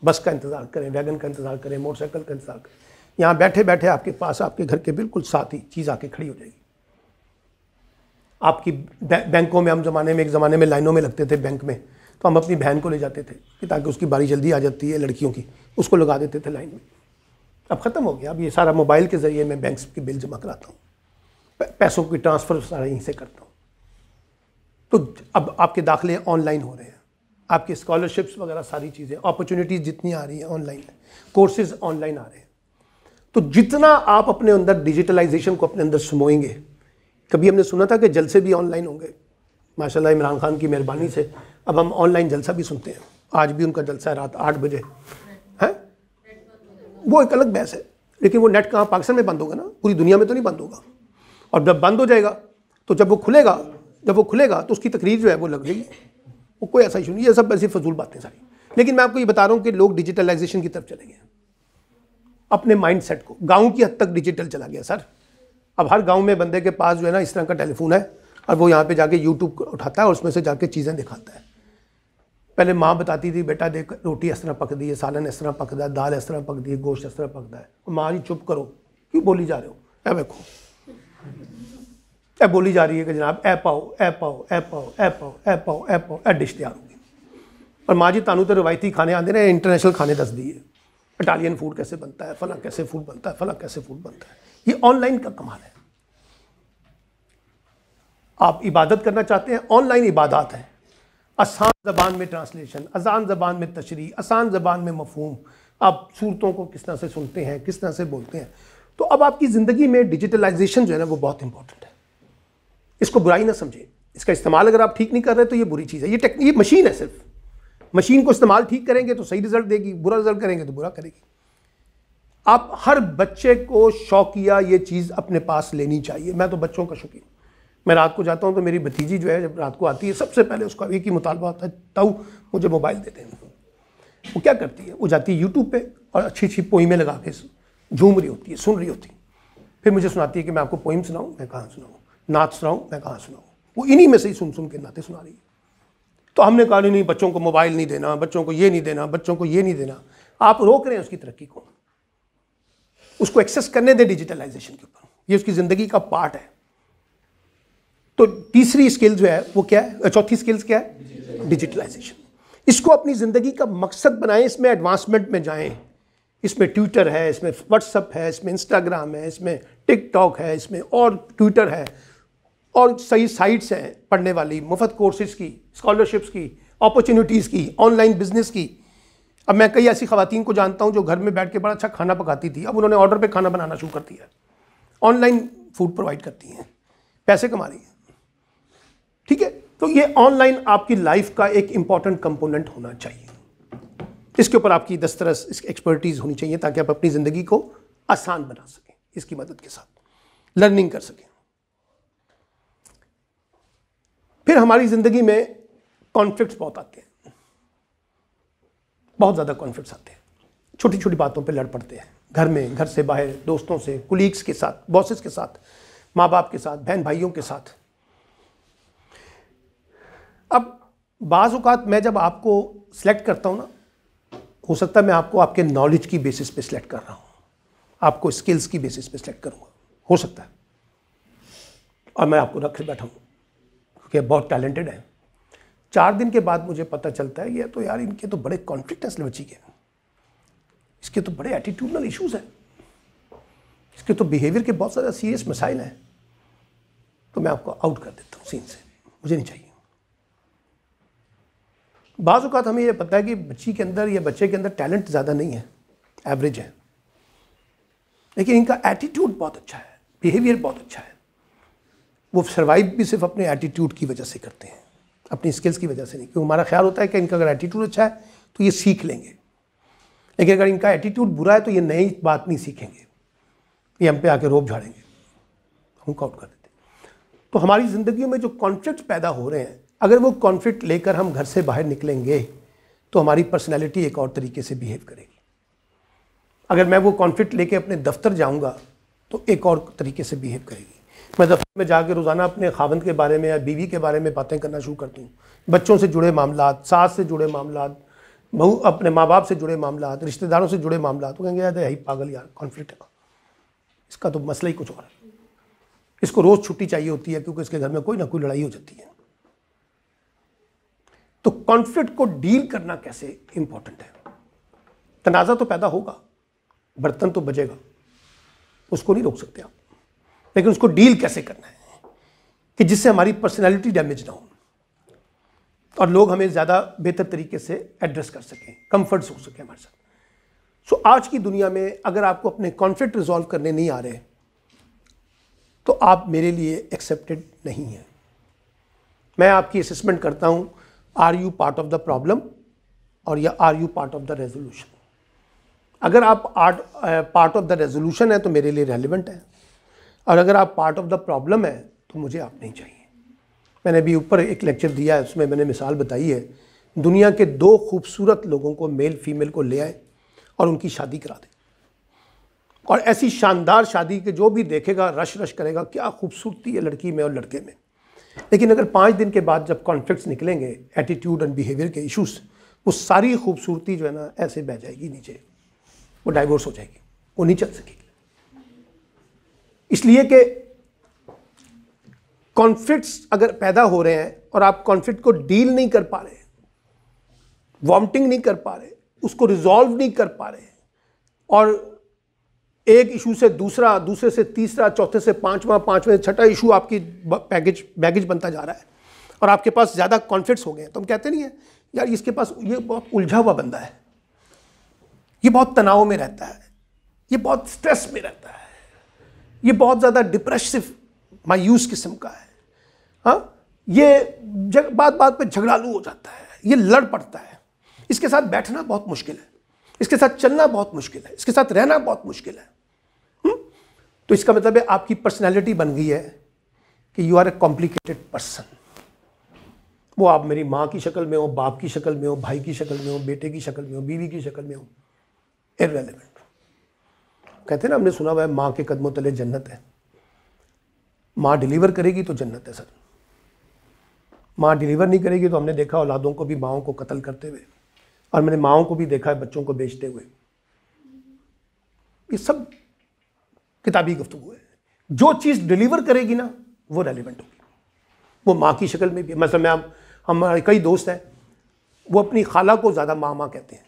बस का इंतज़ार करें वैगन का इंतज़ार करें मोटरसाइकिल का इंतज़ार करें यहाँ बैठे बैठे आपके पास आपके घर के बिल्कुल साथ ही चीज़ आके खड़ी हो जाएगी आपकी बैंकों में हम ज़माने में एक ज़माने में लाइनों में लगते थे बैंक में तो हम अपनी बहन को ले जाते थे कि ताकि उसकी बारी जल्दी आ जाती है लड़कियों की उसको लगा देते थे लाइन में अब ख़त्म हो गया अब ये सारा मोबाइल के ज़रिए मैं बैंक के बिल जमा कराता हूँ पैसों की ट्रांसफ़र सारा यहीं से करता हूँ तो अब आपके दाखिले ऑनलाइन हो रहे हैं आपकी स्कॉलरशिप्स वगैरह सारी चीज़ें अपॉर्चुनिटीज़ जितनी आ रही हैं ऑनलाइन कोर्सेज़ ऑनलाइन आ रहे हैं तो जितना आप अपने अंदर डिजिटलाइजेशन को अपने अंदर सुमोएंगे कभी हमने सुना था कि जलसे भी ऑनलाइन होंगे माशा इमरान खान की मेहरबानी से अब हम ऑनलाइन जलसा भी सुनते हैं आज भी उनका जलसा है रात आठ बजे है वो एक अलग बहस है लेकिन वो नेट कहाँ पाकिस्तान में बंद होगा ना पूरी दुनिया में तो नहीं बंद होगा और जब बंद हो जाएगा तो जब वो खुलेगा जब वो खुलेगा तो उसकी तकरीर जो है वो लग जाएगी वो कोई ऐसा इशू नहीं ये सब ऐसी फजूल बातें सारी लेकिन मैं आपको ये बता रहा हूँ कि लोग डिजिटलाइजेशन की तरफ चले गए अपने माइंडसेट को गांव की हद तक डिजिटल चला गया सर अब हर गांव में बंदे के पास जो है ना इस तरह का टेलीफोन है और वो यहाँ पे जाके यूट्यूब उठाता है और उसमें से जाके चीज़ें दिखाता है पहले माँ बताती थी बेटा देख रोटी इस तरह दी है सालन इस तरह पकता है दाल इस तरह दी है गोश्त इस तरह पकता है माँ जी चुप करो क्यों बोली जा रहे हो ऐ देखो ऐ बोली जा रही है कि जनाब ऐ पाओ ऐ पाओ ऐ पाओ ऐ पाओ ऐ पाओ ऐ पाओ ऐ डिश तैयार होगी और माँ जी तानू तो रवायती खाने आते ना इंटरनेशनल खाने दस दिए इटालियन फूड कैसे बनता है फला कैसे फूड बनता है फला कैसे फूड बनता है ये ऑनलाइन का कमाल है आप इबादत करना चाहते हैं ऑनलाइन इबादत है आसान ज़बान में ट्रांसलेशन आसान ज़बान में तशरी आसान ज़बान में मफहम आप सूरतों को किस तरह से सुनते हैं किस तरह से बोलते हैं तो अब आपकी ज़िंदगी में डिजिटलाइजेशन जो है ना वो बहुत इंपॉर्टेंट है इसको बुराई ना समझें इसका इस्तेमाल अगर आप ठीक नहीं कर रहे तो ये बुरी चीज़ है ये टेक्निक ये मशीन है सिर्फ मशीन को इस्तेमाल ठीक करेंगे तो सही रिजल्ट देगी बुरा रिजल्ट करेंगे तो बुरा करेगी आप हर बच्चे को शौकिया ये चीज़ अपने पास लेनी चाहिए मैं तो बच्चों का शौकीन मैं रात को जाता हूँ तो मेरी भतीजी जो है जब रात को आती है सबसे पहले उसका एक ही मुतालबा होता है ताऊ मुझे मोबाइल दे देना वो क्या करती है वो जाती है यूट्यूब पर और अच्छी अच्छी पोइमें लगा के झूम रही होती है सुन रही होती है फिर मुझे सुनाती है कि मैं आपको पोइम सुनाऊँ मैं कहाँ सुनाऊँ नाच सुनाऊँ मैं कहाँ सुनाऊँ वो इन्हीं में से ही सुन सुन के नाते सुना रही है तो हमने कहा नहीं बच्चों को मोबाइल नहीं देना बच्चों को ये नहीं देना बच्चों को ये नहीं देना आप रोक रहे हैं उसकी तरक्की को उसको एक्सेस करने दें डिजिटलाइजेशन के ऊपर ये उसकी ज़िंदगी का पार्ट है तो तीसरी स्किल जो है वो क्या है चौथी स्किल्स क्या है डिजिटलाइजेशन इसको अपनी ज़िंदगी का मकसद बनाएं इसमें एडवांसमेंट में जाएं इसमें ट्विटर है इसमें व्हाट्सअप है इसमें इंस्टाग्राम है इसमें टिकटॉक है इसमें और ट्विटर है और सही साइट्स हैं पढ़ने वाली मुफ्त कोर्सेज की स्कॉलरशिप्स की अपॉर्चुनिटीज़ की ऑनलाइन बिजनेस की अब मैं कई ऐसी खातन को जानता हूँ जो घर में बैठ के बड़ा अच्छा खाना पकाती थी अब उन्होंने ऑर्डर पर खाना बनाना शुरू कर दिया ऑनलाइन फूड प्रोवाइड करती हैं पैसे कमा रही हैं ठीक है तो ये ऑनलाइन आपकी लाइफ का एक इंपॉर्टेंट कंपोनेंट होना चाहिए इसके ऊपर आपकी दस्तरस इसकी एक्सपर्टीज़ होनी चाहिए ताकि आप अपनी ज़िंदगी को आसान बना सकें इसकी मदद के साथ लर्निंग कर सकें फिर हमारी ज़िंदगी में कॉन्फ्लिक्ट बहुत आते हैं बहुत ज़्यादा कॉन्फ्लिक्ट आते हैं छोटी छोटी बातों पे लड़ पड़ते हैं घर में घर से बाहर दोस्तों से कुलीग्स के साथ बॉसेस के साथ माँ बाप के साथ बहन भाइयों के साथ अब बाज़ात मैं जब आपको सिलेक्ट करता हूँ ना हो सकता है मैं आपको आपके नॉलेज की बेसिस पे सिलेक्ट कर रहा हूँ आपको स्किल्स की बेसिस पे सिलेक्ट करूँगा हो सकता है और मैं आपको रख बैठा हूँ क्योंकि बहुत टैलेंटेड है चार दिन के बाद मुझे पता चलता है ये तो यार इनके तो बड़े कॉन्फ्लिक्ट हैं बच्ची के इसके तो बड़े एटीट्यूडनल इशूज़ हैं इसके तो बिहेवियर के बहुत सारे सीरियस मसाइल हैं तो मैं आपको आउट कर देता हूँ सीन से मुझे नहीं चाहिए बाज़ अवत हमें यह पता है कि बच्ची के अंदर या बच्चे के अंदर टैलेंट ज़्यादा नहीं है एवरेज है लेकिन इनका एटीट्यूड बहुत अच्छा है बिहेवियर बहुत अच्छा है वो सर्वाइव भी सिर्फ अपने एटीट्यूड की वजह से करते हैं अपनी स्किल्स की वजह से नहीं क्योंकि हमारा ख्याल होता है कि इनका अगर एटीट्यूड अच्छा है तो ये सीख लेंगे लेकिन अगर इनका एटीट्यूड बुरा है तो ये नई बात नहीं सीखेंगे ये हम पे आके रोप झाड़ेंगे हम आउट कर देते तो हमारी ज़िंदगी में जो कॉन्फ्लिक्ट पैदा हो रहे हैं अगर वो कॉन्फ्लिक्ट लेकर हम घर से बाहर निकलेंगे तो हमारी पर्सनैलिटी एक और तरीके से बिहेव करेगी अगर मैं वो कॉन्फ्लिक्ट लेके अपने दफ्तर जाऊंगा तो एक और तरीके से बिहेव करेगी मैं दफ्तर में जाकर रोज़ाना अपने खावंद के बारे में या बीवी के बारे में बातें करना शुरू करती हूँ बच्चों से जुड़े मामला सास से जुड़े मामला बहू अपने माँ बाप से जुड़े मामला रिश्तेदारों से जुड़े मामला तो कहेंगे यार यही पागल यार कॉन्फ्लिक्ट इसका तो मसला ही कुछ और है इसको रोज़ छुट्टी चाहिए होती है क्योंकि इसके घर में कोई ना कोई लड़ाई हो जाती है तो कॉन्फ्लिक्ट को डील करना कैसे इंपॉर्टेंट है तनाज़ा तो पैदा होगा बर्तन तो बजेगा उसको नहीं रोक सकते आप लेकिन उसको डील कैसे करना है कि जिससे हमारी पर्सनैलिटी डैमेज ना हो और लोग हमें ज़्यादा बेहतर तरीके से एड्रेस कर सकें कंफर्ट हो सकें हमारे साथ सो आज की दुनिया में अगर आपको अपने कॉन्फ्लिक्ट रिजॉल्व करने नहीं आ रहे तो आप मेरे लिए एक्सेप्टेड नहीं हैं मैं आपकी असेसमेंट करता हूँ are you part of the problem और या are you part of the resolution अगर आप are part of the resolution है तो मेरे लिए रेलिवेंट है और अगर आप पार्ट ऑफ द प्रॉब्लम है तो मुझे आप नहीं चाहिए मैंने अभी ऊपर एक लेक्चर दिया है उसमें मैंने मिसाल बताई है दुनिया के दो खूबसूरत लोगों को मेल फीमेल को ले आए और उनकी शादी करा दें और ऐसी शानदार शादी के जो भी देखेगा रश रश करेगा क्या खूबसूरती है लड़की में और लड़के में लेकिन अगर पाँच दिन के बाद जब कॉन्फ्लिक्ट निकलेंगे एटीट्यूड एंड बिहेवियर के इश्यूज वो सारी खूबसूरती जो है ना ऐसे बह जाएगी नीचे वो डाइवोर्स हो जाएगी वो नहीं चल सकेगी इसलिए कि कॉन्फ्लिक्ट्स अगर पैदा हो रहे हैं और आप कॉन्फ्लिक्ट को डील नहीं कर पा रहे वॉमटिंग नहीं कर पा रहे उसको रिजॉल्व नहीं कर पा रहे और एक इशू से दूसरा दूसरे से तीसरा चौथे से पांचवा पांचवें छठा इशू आपकी पैकेज बैगेज बनता जा रहा है और आपके पास ज़्यादा कॉन्फ्लिक्ट हो गए हैं तो हम कहते नहीं हैं यार इसके पास ये बहुत उलझा हुआ बंदा है ये बहुत तनाव में रहता है ये बहुत स्ट्रेस में रहता है ये बहुत ज़्यादा डिप्रेसिव मायूस किस्म का है हाँ ये जग, बात बात पे झगड़ालू हो जाता है ये लड़ पड़ता है इसके साथ बैठना बहुत मुश्किल है इसके साथ चलना बहुत मुश्किल है इसके साथ रहना बहुत मुश्किल है हुँ? तो इसका मतलब है आपकी पर्सनैलिटी बन गई है कि you are a complicated person वो आप मेरी माँ की शक्ल में हो बाप की शक्ल में हो भाई की शक्ल में हो बेटे की शक्ल में हो बीवी की शक्ल में हो इरेलीवेंट कहते हैं ना हमने सुना हुआ है माँ के कदमों तले जन्नत है माँ डिलीवर करेगी तो जन्नत है सर माँ डिलीवर नहीं करेगी तो हमने देखा औलादों को भी माओं को कत्ल करते हुए और मैंने माओं को भी देखा है बच्चों को बेचते हुए ये सब किताबी गुफ्तु है जो चीज़ डिलीवर करेगी ना वो रेलिवेंट होगी वो माँ की शक्ल में भी मतलब मैं हम हमारे कई दोस्त हैं वो अपनी खाला को ज़्यादा मामा कहते हैं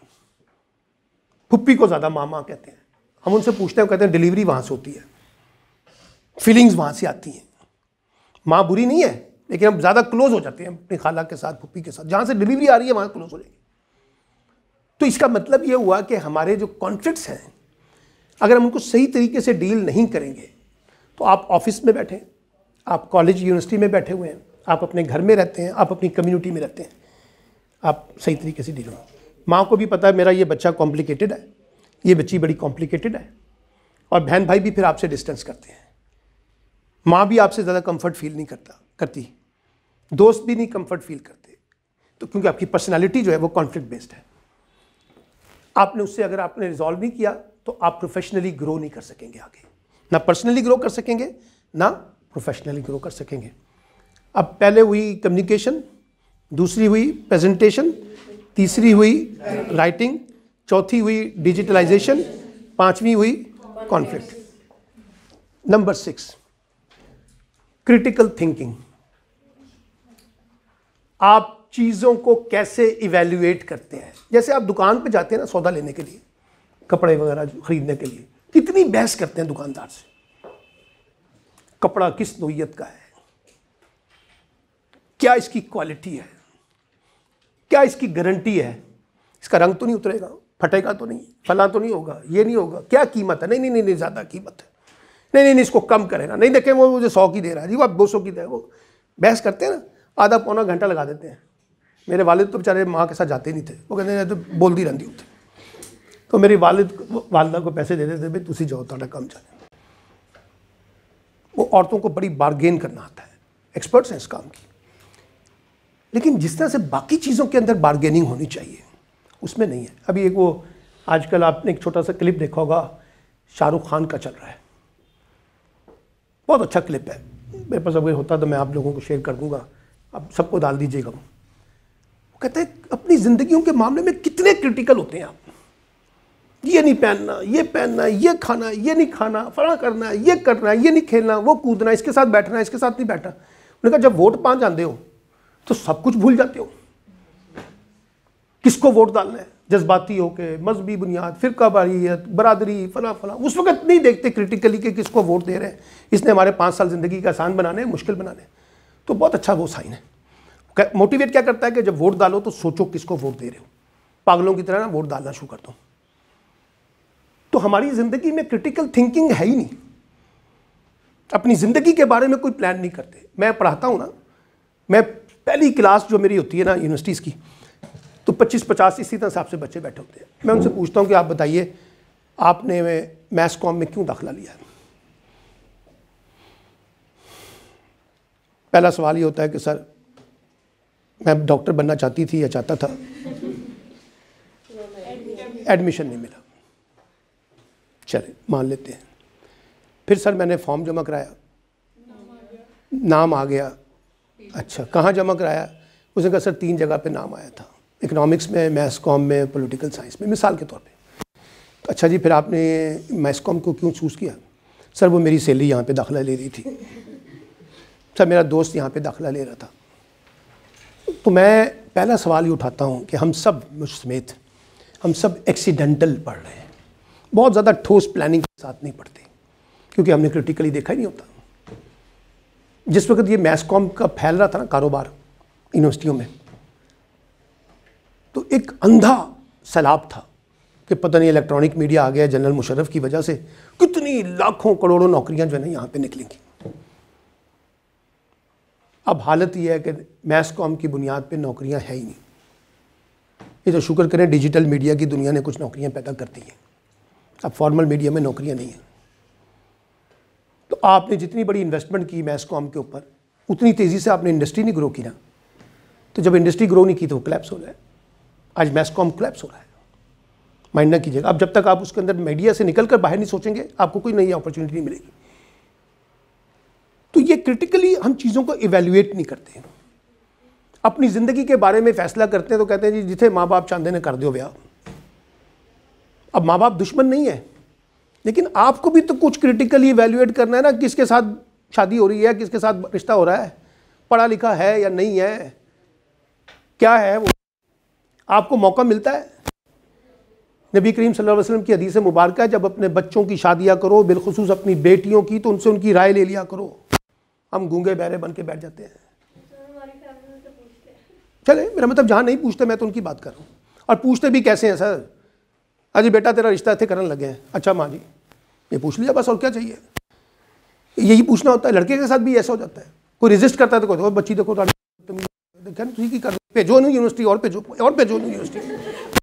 फुप्पी को ज़्यादा मामा कहते हैं हम उनसे पूछते हैं कहते हैं डिलीवरी वहाँ से होती है फीलिंग्स वहाँ से आती हैं माँ बुरी नहीं है लेकिन हम ज़्यादा क्लोज हो जाते हैं अपनी खाला के साथ भूपी के साथ जहाँ से डिलीवरी आ रही है वहाँ क्लोज हो जाएगी तो इसका मतलब ये हुआ कि हमारे जो कॉन्फ्लिक्ट हैं अगर हम उनको सही तरीके से डील नहीं करेंगे तो आप ऑफिस में बैठे आप कॉलेज यूनिवर्सिटी में बैठे हुए हैं आप अपने घर में रहते हैं आप अपनी कम्युनिटी में रहते हैं आप सही तरीके से डील हो माँ को भी पता है मेरा ये बच्चा कॉम्प्लिकेटेड है ये बच्ची बड़ी कॉम्प्लिकेटेड है और बहन भाई भी फिर आपसे डिस्टेंस करते हैं माँ भी आपसे ज़्यादा कंफर्ट फील नहीं करता करती दोस्त भी नहीं कंफर्ट फील करते तो क्योंकि आपकी पर्सनालिटी जो है वो कॉन्फ्लिक्ट बेस्ड है आपने उससे अगर आपने रिजॉल्व नहीं किया तो आप प्रोफेशनली ग्रो नहीं कर सकेंगे आगे ना पर्सनली ग्रो कर सकेंगे ना प्रोफेशनली ग्रो कर सकेंगे अब पहले हुई कम्युनिकेशन दूसरी हुई प्रेजेंटेशन तीसरी हुई राइटिंग चौथी हुई डिजिटलाइजेशन पांचवी हुई conflict number six critical thinking आप चीज़ों को कैसे इवेल्युएट करते हैं जैसे आप दुकान पर जाते हैं ना सौदा लेने के लिए कपड़े वगैरह ख़रीदने के लिए कितनी बहस करते हैं दुकानदार से कपड़ा किस नोयत का है क्या इसकी क्वालिटी है क्या इसकी गारंटी है इसका रंग तो नहीं उतरेगा फटेगा तो नहीं फला तो नहीं होगा ये नहीं होगा क्या कीमत है नहीं नहीं नहीं, नहीं ज़्यादा कीमत है नहीं नहीं नहीं इसको कम करेगा नहीं देखें वो मुझे सौ की दे रहा है जी वो आप दो सौ की दे वो बहस करते हैं ना आधा पौना घंटा लगा देते हैं मेरे वालिद तो बेचारे माँ के साथ जाते नहीं थे वो कहते तो बोलती रहती होती तो मेरी वालिद वालदा को पैसे दे देते भाई तुम जाओ थोड़ा कम जाने वो औरतों को बड़ी बारगेन करना आता है एक्सपर्ट्स हैं इस काम की लेकिन जिस तरह से बाकी चीज़ों के अंदर बारगेनिंग होनी चाहिए उसमें नहीं है अभी एक वो आजकल आपने एक छोटा सा क्लिप देखा होगा शाहरुख खान का चल रहा है बहुत अच्छा क्लिप है मेरे पास अगर होता तो मैं आप लोगों को शेयर कर दूंगा आप सबको डाल दीजिएगा वो कहते हैं अपनी ज़िंदगियों के मामले में कितने क्रिटिकल होते हैं आप ये नहीं पहनना ये पहनना ये खाना ये नहीं खाना फला करना ये करना ये नहीं खेलना वो कूदना इसके साथ बैठना इसके साथ नहीं बैठना उन्होंने कहा जब वोट पा जाते हो तो सब कुछ भूल जाते हो किसको वोट डालना है जज्बाती होके मजहबी बुनियाद फिर कबारीत बरदरी फ़ला फ़ला उस वक्त नहीं देखते क्रिटिकली कि किसको वोट दे रहे हैं इसने हमारे पाँच साल ज़िंदगी का आसान बनाने मुश्किल बनाने तो बहुत अच्छा वो साइन है मोटिवेट क्या करता है कि जब वोट डालो तो सोचो किसको वोट दे रहे हो पागलों की तरह ना वोट डालना शुरू कर दो तो हमारी ज़िंदगी में क्रिटिकल थिंकिंग है ही नहीं अपनी ज़िंदगी के बारे में कोई प्लान नहीं करते मैं पढ़ाता हूँ ना मैं पहली क्लास जो मेरी होती है ना यूनिवर्सिटीज़ की तो पच्चीस पचास इसी तरह से आपसे बच्चे बैठे होते हैं मैं उनसे पूछता हूँ कि आप बताइए आपने मैथ्स कॉम में क्यों दाखिला लिया है पहला सवाल ये होता है कि सर मैं डॉक्टर बनना चाहती थी या चाहता था एडमिशन नहीं मिला चले मान लेते हैं फिर सर मैंने फॉर्म जमा कराया नाम आ गया अच्छा कहाँ जमा कराया उसने कहा सर तीन जगह पे नाम आया था इकनॉमिक्स में मैथ्स कॉम में पॉलिटिकल साइंस में मिसाल के तौर पे तो अच्छा जी फिर आपने मैथ्स कॉम को क्यों चूज़ किया सर वो मेरी सहेली यहाँ पे दाखिला ले रही थी सर मेरा दोस्त यहाँ पे दाखिला ले रहा था तो मैं पहला सवाल ये उठाता हूँ कि हम सब मुझ समेत हम सब एक्सीडेंटल पढ़ रहे हैं बहुत ज़्यादा ठोस प्लानिंग के साथ नहीं पढ़ते क्योंकि हमने क्रिटिकली देखा ही नहीं होता जिस वक्त ये मैथ्स कॉम का फैल रहा था ना कारोबार यूनिवर्सिटियों में तो एक अंधा सैलाब था कि पता नहीं इलेक्ट्रॉनिक मीडिया आ गया जनरल मुशर्रफ की वजह से कितनी लाखों करोड़ों नौकरियां जो है ना यहाँ पे निकलेंगी अब हालत यह है कि मैस कॉम की बुनियाद पे नौकरियां है ही नहीं ये तो शुक्र करें डिजिटल मीडिया की दुनिया ने कुछ नौकरियां पैदा कर दी हैं अब फॉर्मल मीडिया में नौकरियां नहीं हैं तो आपने जितनी बड़ी इन्वेस्टमेंट की मैस कॉम के ऊपर उतनी तेज़ी से आपने इंडस्ट्री नहीं ग्रो की ना तो जब इंडस्ट्री ग्रो नहीं की तो वो क्लैप्स हो जाए आज मैसकॉम क्लैप्स हो रहा है माइंड ना कीजिएगा अब जब तक आप उसके अंदर मीडिया से निकल कर बाहर नहीं सोचेंगे आपको कोई नई अपॉर्चुनिटी नहीं मिलेगी तो ये क्रिटिकली हम चीज़ों को इवेल्युएट नहीं करते हैं अपनी ज़िंदगी के बारे में फैसला करते हैं तो कहते हैं जी जिथे माँ बाप चांदे ने कर दो ब्याह अब माँ बाप दुश्मन नहीं है लेकिन आपको भी तो कुछ क्रिटिकली इवेल्युएट करना है ना किसके साथ शादी हो रही है किसके साथ रिश्ता हो रहा है पढ़ा लिखा है या नहीं है क्या है वो आपको मौका मिलता है नबी करीम सल्लल्लाहु अलैहि वसल्लम की हदीस मुबारक है जब अपने बच्चों की शादियाँ करो बिलखसूस अपनी बेटियों की तो उनसे उनकी राय ले लिया करो हम गूंगे बहरे बन के बैठ जाते हैं चले मेरा मतलब जहाँ नहीं पूछते मैं तो उनकी बात कर रहा हूँ और पूछते भी कैसे हैं सर अरे बेटा तेरा रिश्ता थे करने लगे हैं अच्छा माँ जी ये पूछ लिया बस और क्या चाहिए यही पूछना होता है लड़के के साथ भी ऐसा हो जाता है कोई रिजिस्ट करता है तो कोई बच्ची देखो तो की कर पेजोनू यूनिवर्सिटी और पेजो और पेजोनू यूनिवर्सिटी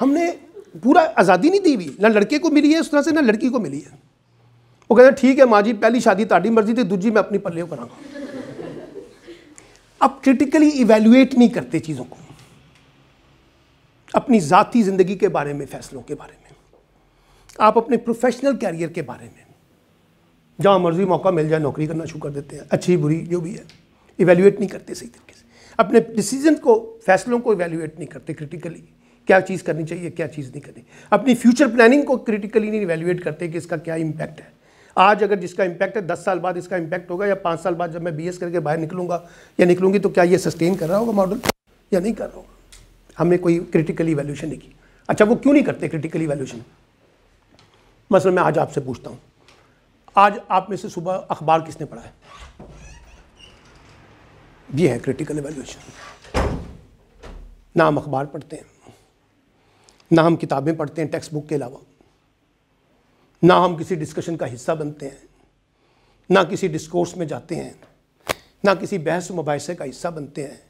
हमने पूरा आज़ादी नहीं दी हुई ना लड़के को मिली है उस तरह से ना लड़की को मिली है वो कहते ठीक है माँ जी पहली शादी ताड़ी मर्जी थी दूजी मैं अपनी पल्ले करा अब क्रिटिकली इवेल्युएट नहीं करते चीज़ों को अपनी ज़ाती ज़िंदगी के बारे में फ़ैसलों के बारे में आप अपने प्रोफेशनल कैरियर के बारे में जहाँ मर्जी मौका मिल जाए नौकरी करना शुरू कर देते हैं अच्छी बुरी जो भी है इवेल्युएट नहीं करते सही तरीके से अपने डिसीजन को फैसलों को इवेल्यूएट नहीं करते क्रिटिकली क्या चीज़ करनी चाहिए क्या चीज़ नहीं करनी अपनी फ्यूचर प्लानिंग को क्रिटिकली नहीं इवेल्यूएट करते कि इसका क्या इम्पैक्ट है आज अगर जिसका इम्पैक्ट है दस साल बाद इसका इम्पैक्ट होगा या पाँच साल बाद जब मैं बी करके बाहर निकलूंगा या निकलूंगी तो क्या ये सस्टेन कर रहा होगा मॉडल या नहीं कर रहा होगा हमने कोई क्रिटिकली वैल्यूशन नहीं की अच्छा वो क्यों नहीं करते क्रिटिकली वैल्यूशन मसलन मैं आज आपसे पूछता हूँ आज आप में से सुबह अखबार किसने पढ़ा है ये है क्रिटिकल एवेल्यूशन ना हम अखबार पढ़ते हैं ना हम किताबें पढ़ते हैं टेक्स्ट बुक के अलावा ना हम किसी डिस्कशन का हिस्सा बनते हैं ना किसी डिस्कोर्स में जाते हैं ना किसी बहस मुबासे का हिस्सा बनते हैं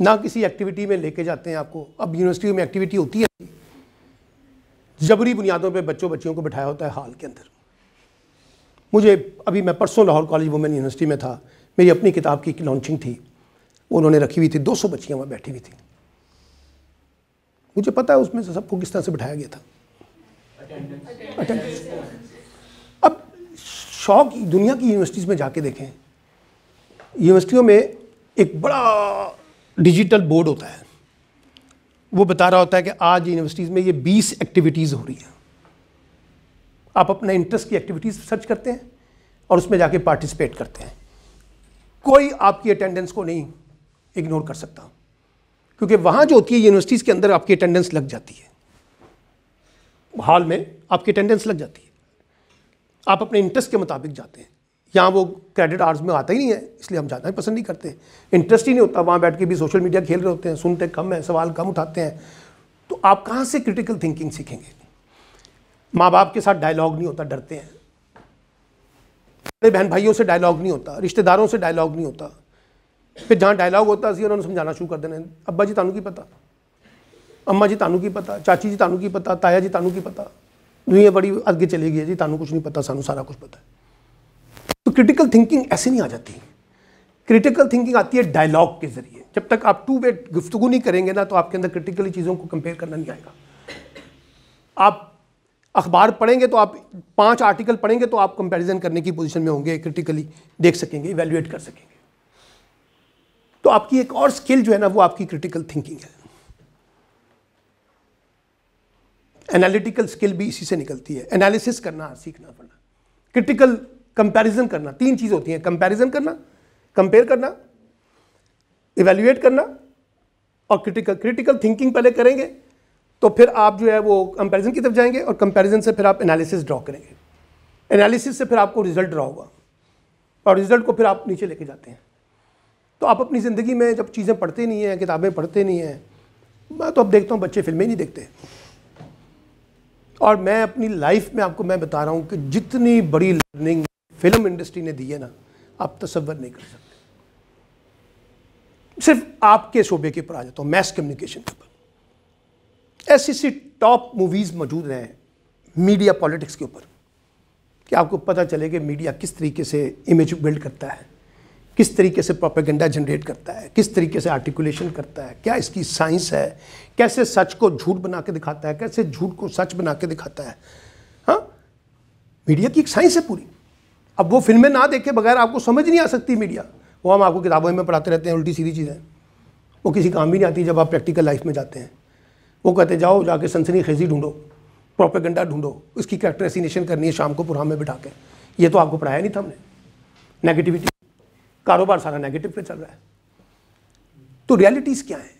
ना किसी एक्टिविटी में लेके जाते हैं आपको अब यूनिवर्सिटी में एक्टिविटी होती है जबरी बुनियादों पे बच्चों बच्चियों को बिठाया होता है हाल के अंदर मुझे अभी मैं परसों लाहौर कॉलेज वुमेन यूनिवर्सिटी में था मेरी अपनी किताब की लॉन्चिंग थी उन्होंने रखी हुई थी 200 बच्चियां वहां बैठी हुई थी मुझे पता है उसमें से सबको किस तरह से बिठाया गया था अब शौक दुनिया की यूनिवर्सिटीज़ में जाके देखें यूनिवर्सिटियों में एक बड़ा डिजिटल बोर्ड होता है वो बता रहा होता है कि आज यूनिवर्सिटीज़ में ये 20 एक्टिविटीज़ हो रही हैं आप अपने इंटरेस्ट की एक्टिविटीज़ सर्च करते हैं और उसमें जाके पार्टिसिपेट करते हैं कोई आपकी अटेंडेंस को नहीं इग्नोर कर सकता हूँ क्योंकि वहाँ जो होती है यूनिवर्सिटीज़ के अंदर आपकी अटेंडेंस लग जाती है हाल में आपकी अटेंडेंस लग जाती है आप अपने इंटरेस्ट के मुताबिक जाते हैं यहाँ वो क्रेडिट आर्ट्स में आता ही नहीं है इसलिए हम जाना ही पसंद नहीं करते इंटरेस्ट ही नहीं होता वहाँ बैठ के भी सोशल मीडिया खेल रहे होते हैं सुनते कम है सवाल कम उठाते हैं तो आप कहाँ से क्रिटिकल थिंकिंग सीखेंगे माँ बाप के साथ डायलॉग नहीं होता डरते हैं बड़े बहन भाइयों से डायलॉग नहीं होता रिश्तेदारों से डायलॉग नहीं होता फिर जहाँ डायलॉग होता सी उन्होंने समझाना शुरू कर देने अब्बा जी तू की पता अम्मा जी तू की पता चाची जी तू की पता ताया जी तू की पता दुनिया बड़ी अगे चली गई है जी तू कुछ नहीं पता सू सारा कुछ पता है तो क्रिटिकल थिंकिंग ऐसे नहीं आ जाती क्रिटिकल थिंकिंग आती है डायलॉग के जरिए जब तक आप टू वे गुफ्तगु नहीं करेंगे ना तो आपके अंदर क्रिटिकली चीज़ों को कंपेयर करना नहीं आएगा आप अखबार पढ़ेंगे तो आप पांच आर्टिकल पढ़ेंगे तो आप कंपैरिजन करने की पोजीशन में होंगे क्रिटिकली देख सकेंगे इवेल्युएट कर सकेंगे तो आपकी एक और स्किल जो है ना वो आपकी क्रिटिकल थिंकिंग है एनालिटिकल स्किल भी इसी से निकलती है एनालिसिस करना सीखना पड़ना क्रिटिकल कंपैरिजन करना तीन चीज़ होती हैं कंपैरिजन करना कंपेयर करना इवेल्युएट करना और क्रिटिकल क्रिटिकल थिंकिंग पहले करेंगे तो फिर आप जो है वो कंपैरिजन की तरफ जाएंगे और कंपैरिजन से फिर आप एनालिसिस ड्रॉ करेंगे एनालिसिस से फिर आपको रिजल्ट ड्रॉ होगा और रिजल्ट को फिर आप नीचे लेके जाते हैं तो आप अपनी ज़िंदगी में जब चीज़ें पढ़ते नहीं हैं किताबें पढ़ते नहीं हैं मैं तो अब देखता हूँ बच्चे फिल्में नहीं देखते और मैं अपनी लाइफ में आपको मैं बता रहा हूँ कि जितनी बड़ी लर्निंग फिल्म इंडस्ट्री ने दी है ना आप तस्वर नहीं कर सकते सिर्फ आपके शोबे के ऊपर आ जाता हूँ मैस कम्युनिकेशन के ऊपर ऐसी ऐसी टॉप मूवीज़ मौजूद हैं मीडिया पॉलिटिक्स के ऊपर कि आपको पता चले कि मीडिया किस तरीके से इमेज बिल्ड करता है किस तरीके से प्रोपेगेंडा जनरेट करता है किस तरीके से आर्टिकुलेशन करता है क्या इसकी साइंस है कैसे सच को झूठ बना के दिखाता है कैसे झूठ को सच बना के दिखाता है हाँ मीडिया की एक साइंस है पूरी अब वो फिल्में ना देखे बगैर आपको समझ नहीं आ सकती मीडिया वो हम आपको किताबों में पढ़ाते रहते हैं उल्टी सीधी चीज़ें वो किसी काम भी नहीं आती जब आप प्रैक्टिकल लाइफ में जाते हैं वो कहते जाओ जाके सनसनी खेजी ढूंढो प्रोपेगेंडा ढूंढो उसकी कैरेक्टर करनी है शाम को पुरा में बिठा के ये तो आपको पढ़ाया नहीं था हमने नेगेटिविटी कारोबार सारा नेगेटिव पे चल रहा है तो रियलिटीज़ क्या है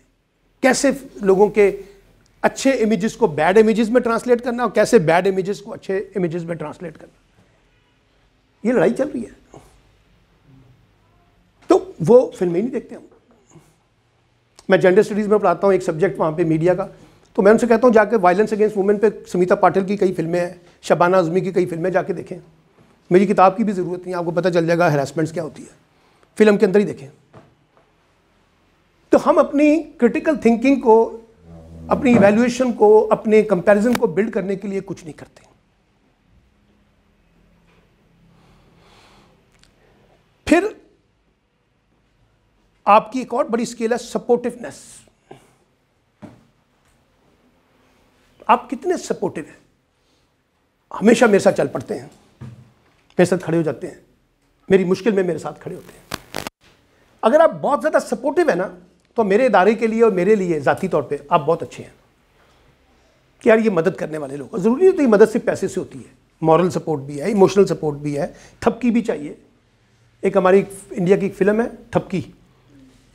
कैसे लोगों के अच्छे इमेजेस को बैड इमेजेस में ट्रांसलेट करना और कैसे बैड इमेजेस को अच्छे इमेजेस में ट्रांसलेट करना ये लड़ाई चल रही है तो वो फिल्में नहीं देखते हम मैं जेंडर स्टडीज़ में पढ़ाता हूँ एक सब्जेक्ट वहाँ पे मीडिया का तो मैं उनसे कहता हूँ जाकर वायलेंस अगेंस्ट वुमेन पे सुमिता पाटिल की कई फिल्में हैं शबाना आजमी की कई फिल्में जाके देखें मेरी किताब की भी ज़रूरत नहीं है आपको पता चल जाएगा हेरासमेंट्स क्या होती है फिल्म के अंदर ही देखें तो हम अपनी क्रिटिकल थिंकिंग को अपनी इवेल्युएशन को अपने कंपैरिजन को बिल्ड करने के लिए कुछ नहीं करते फिर आपकी एक और बड़ी स्केल है सपोर्टिवनेस आप कितने सपोर्टिव हैं हमेशा मेरे साथ चल पड़ते हैं मेरे साथ खड़े हो जाते हैं मेरी मुश्किल में मेरे साथ खड़े होते हैं अगर आप बहुत ज़्यादा सपोर्टिव है ना तो मेरे इदारे के लिए और मेरे लिए ज़ाती तौर पर आप बहुत अच्छे हैं कि यार ये मदद करने वाले लोग ज़रूरी होती है मदद सिर्फ पैसे से होती है मॉरल सपोर्ट भी है इमोशनल सपोर्ट भी है थपकी भी चाहिए एक हमारी इंडिया की फिल्म है थपकी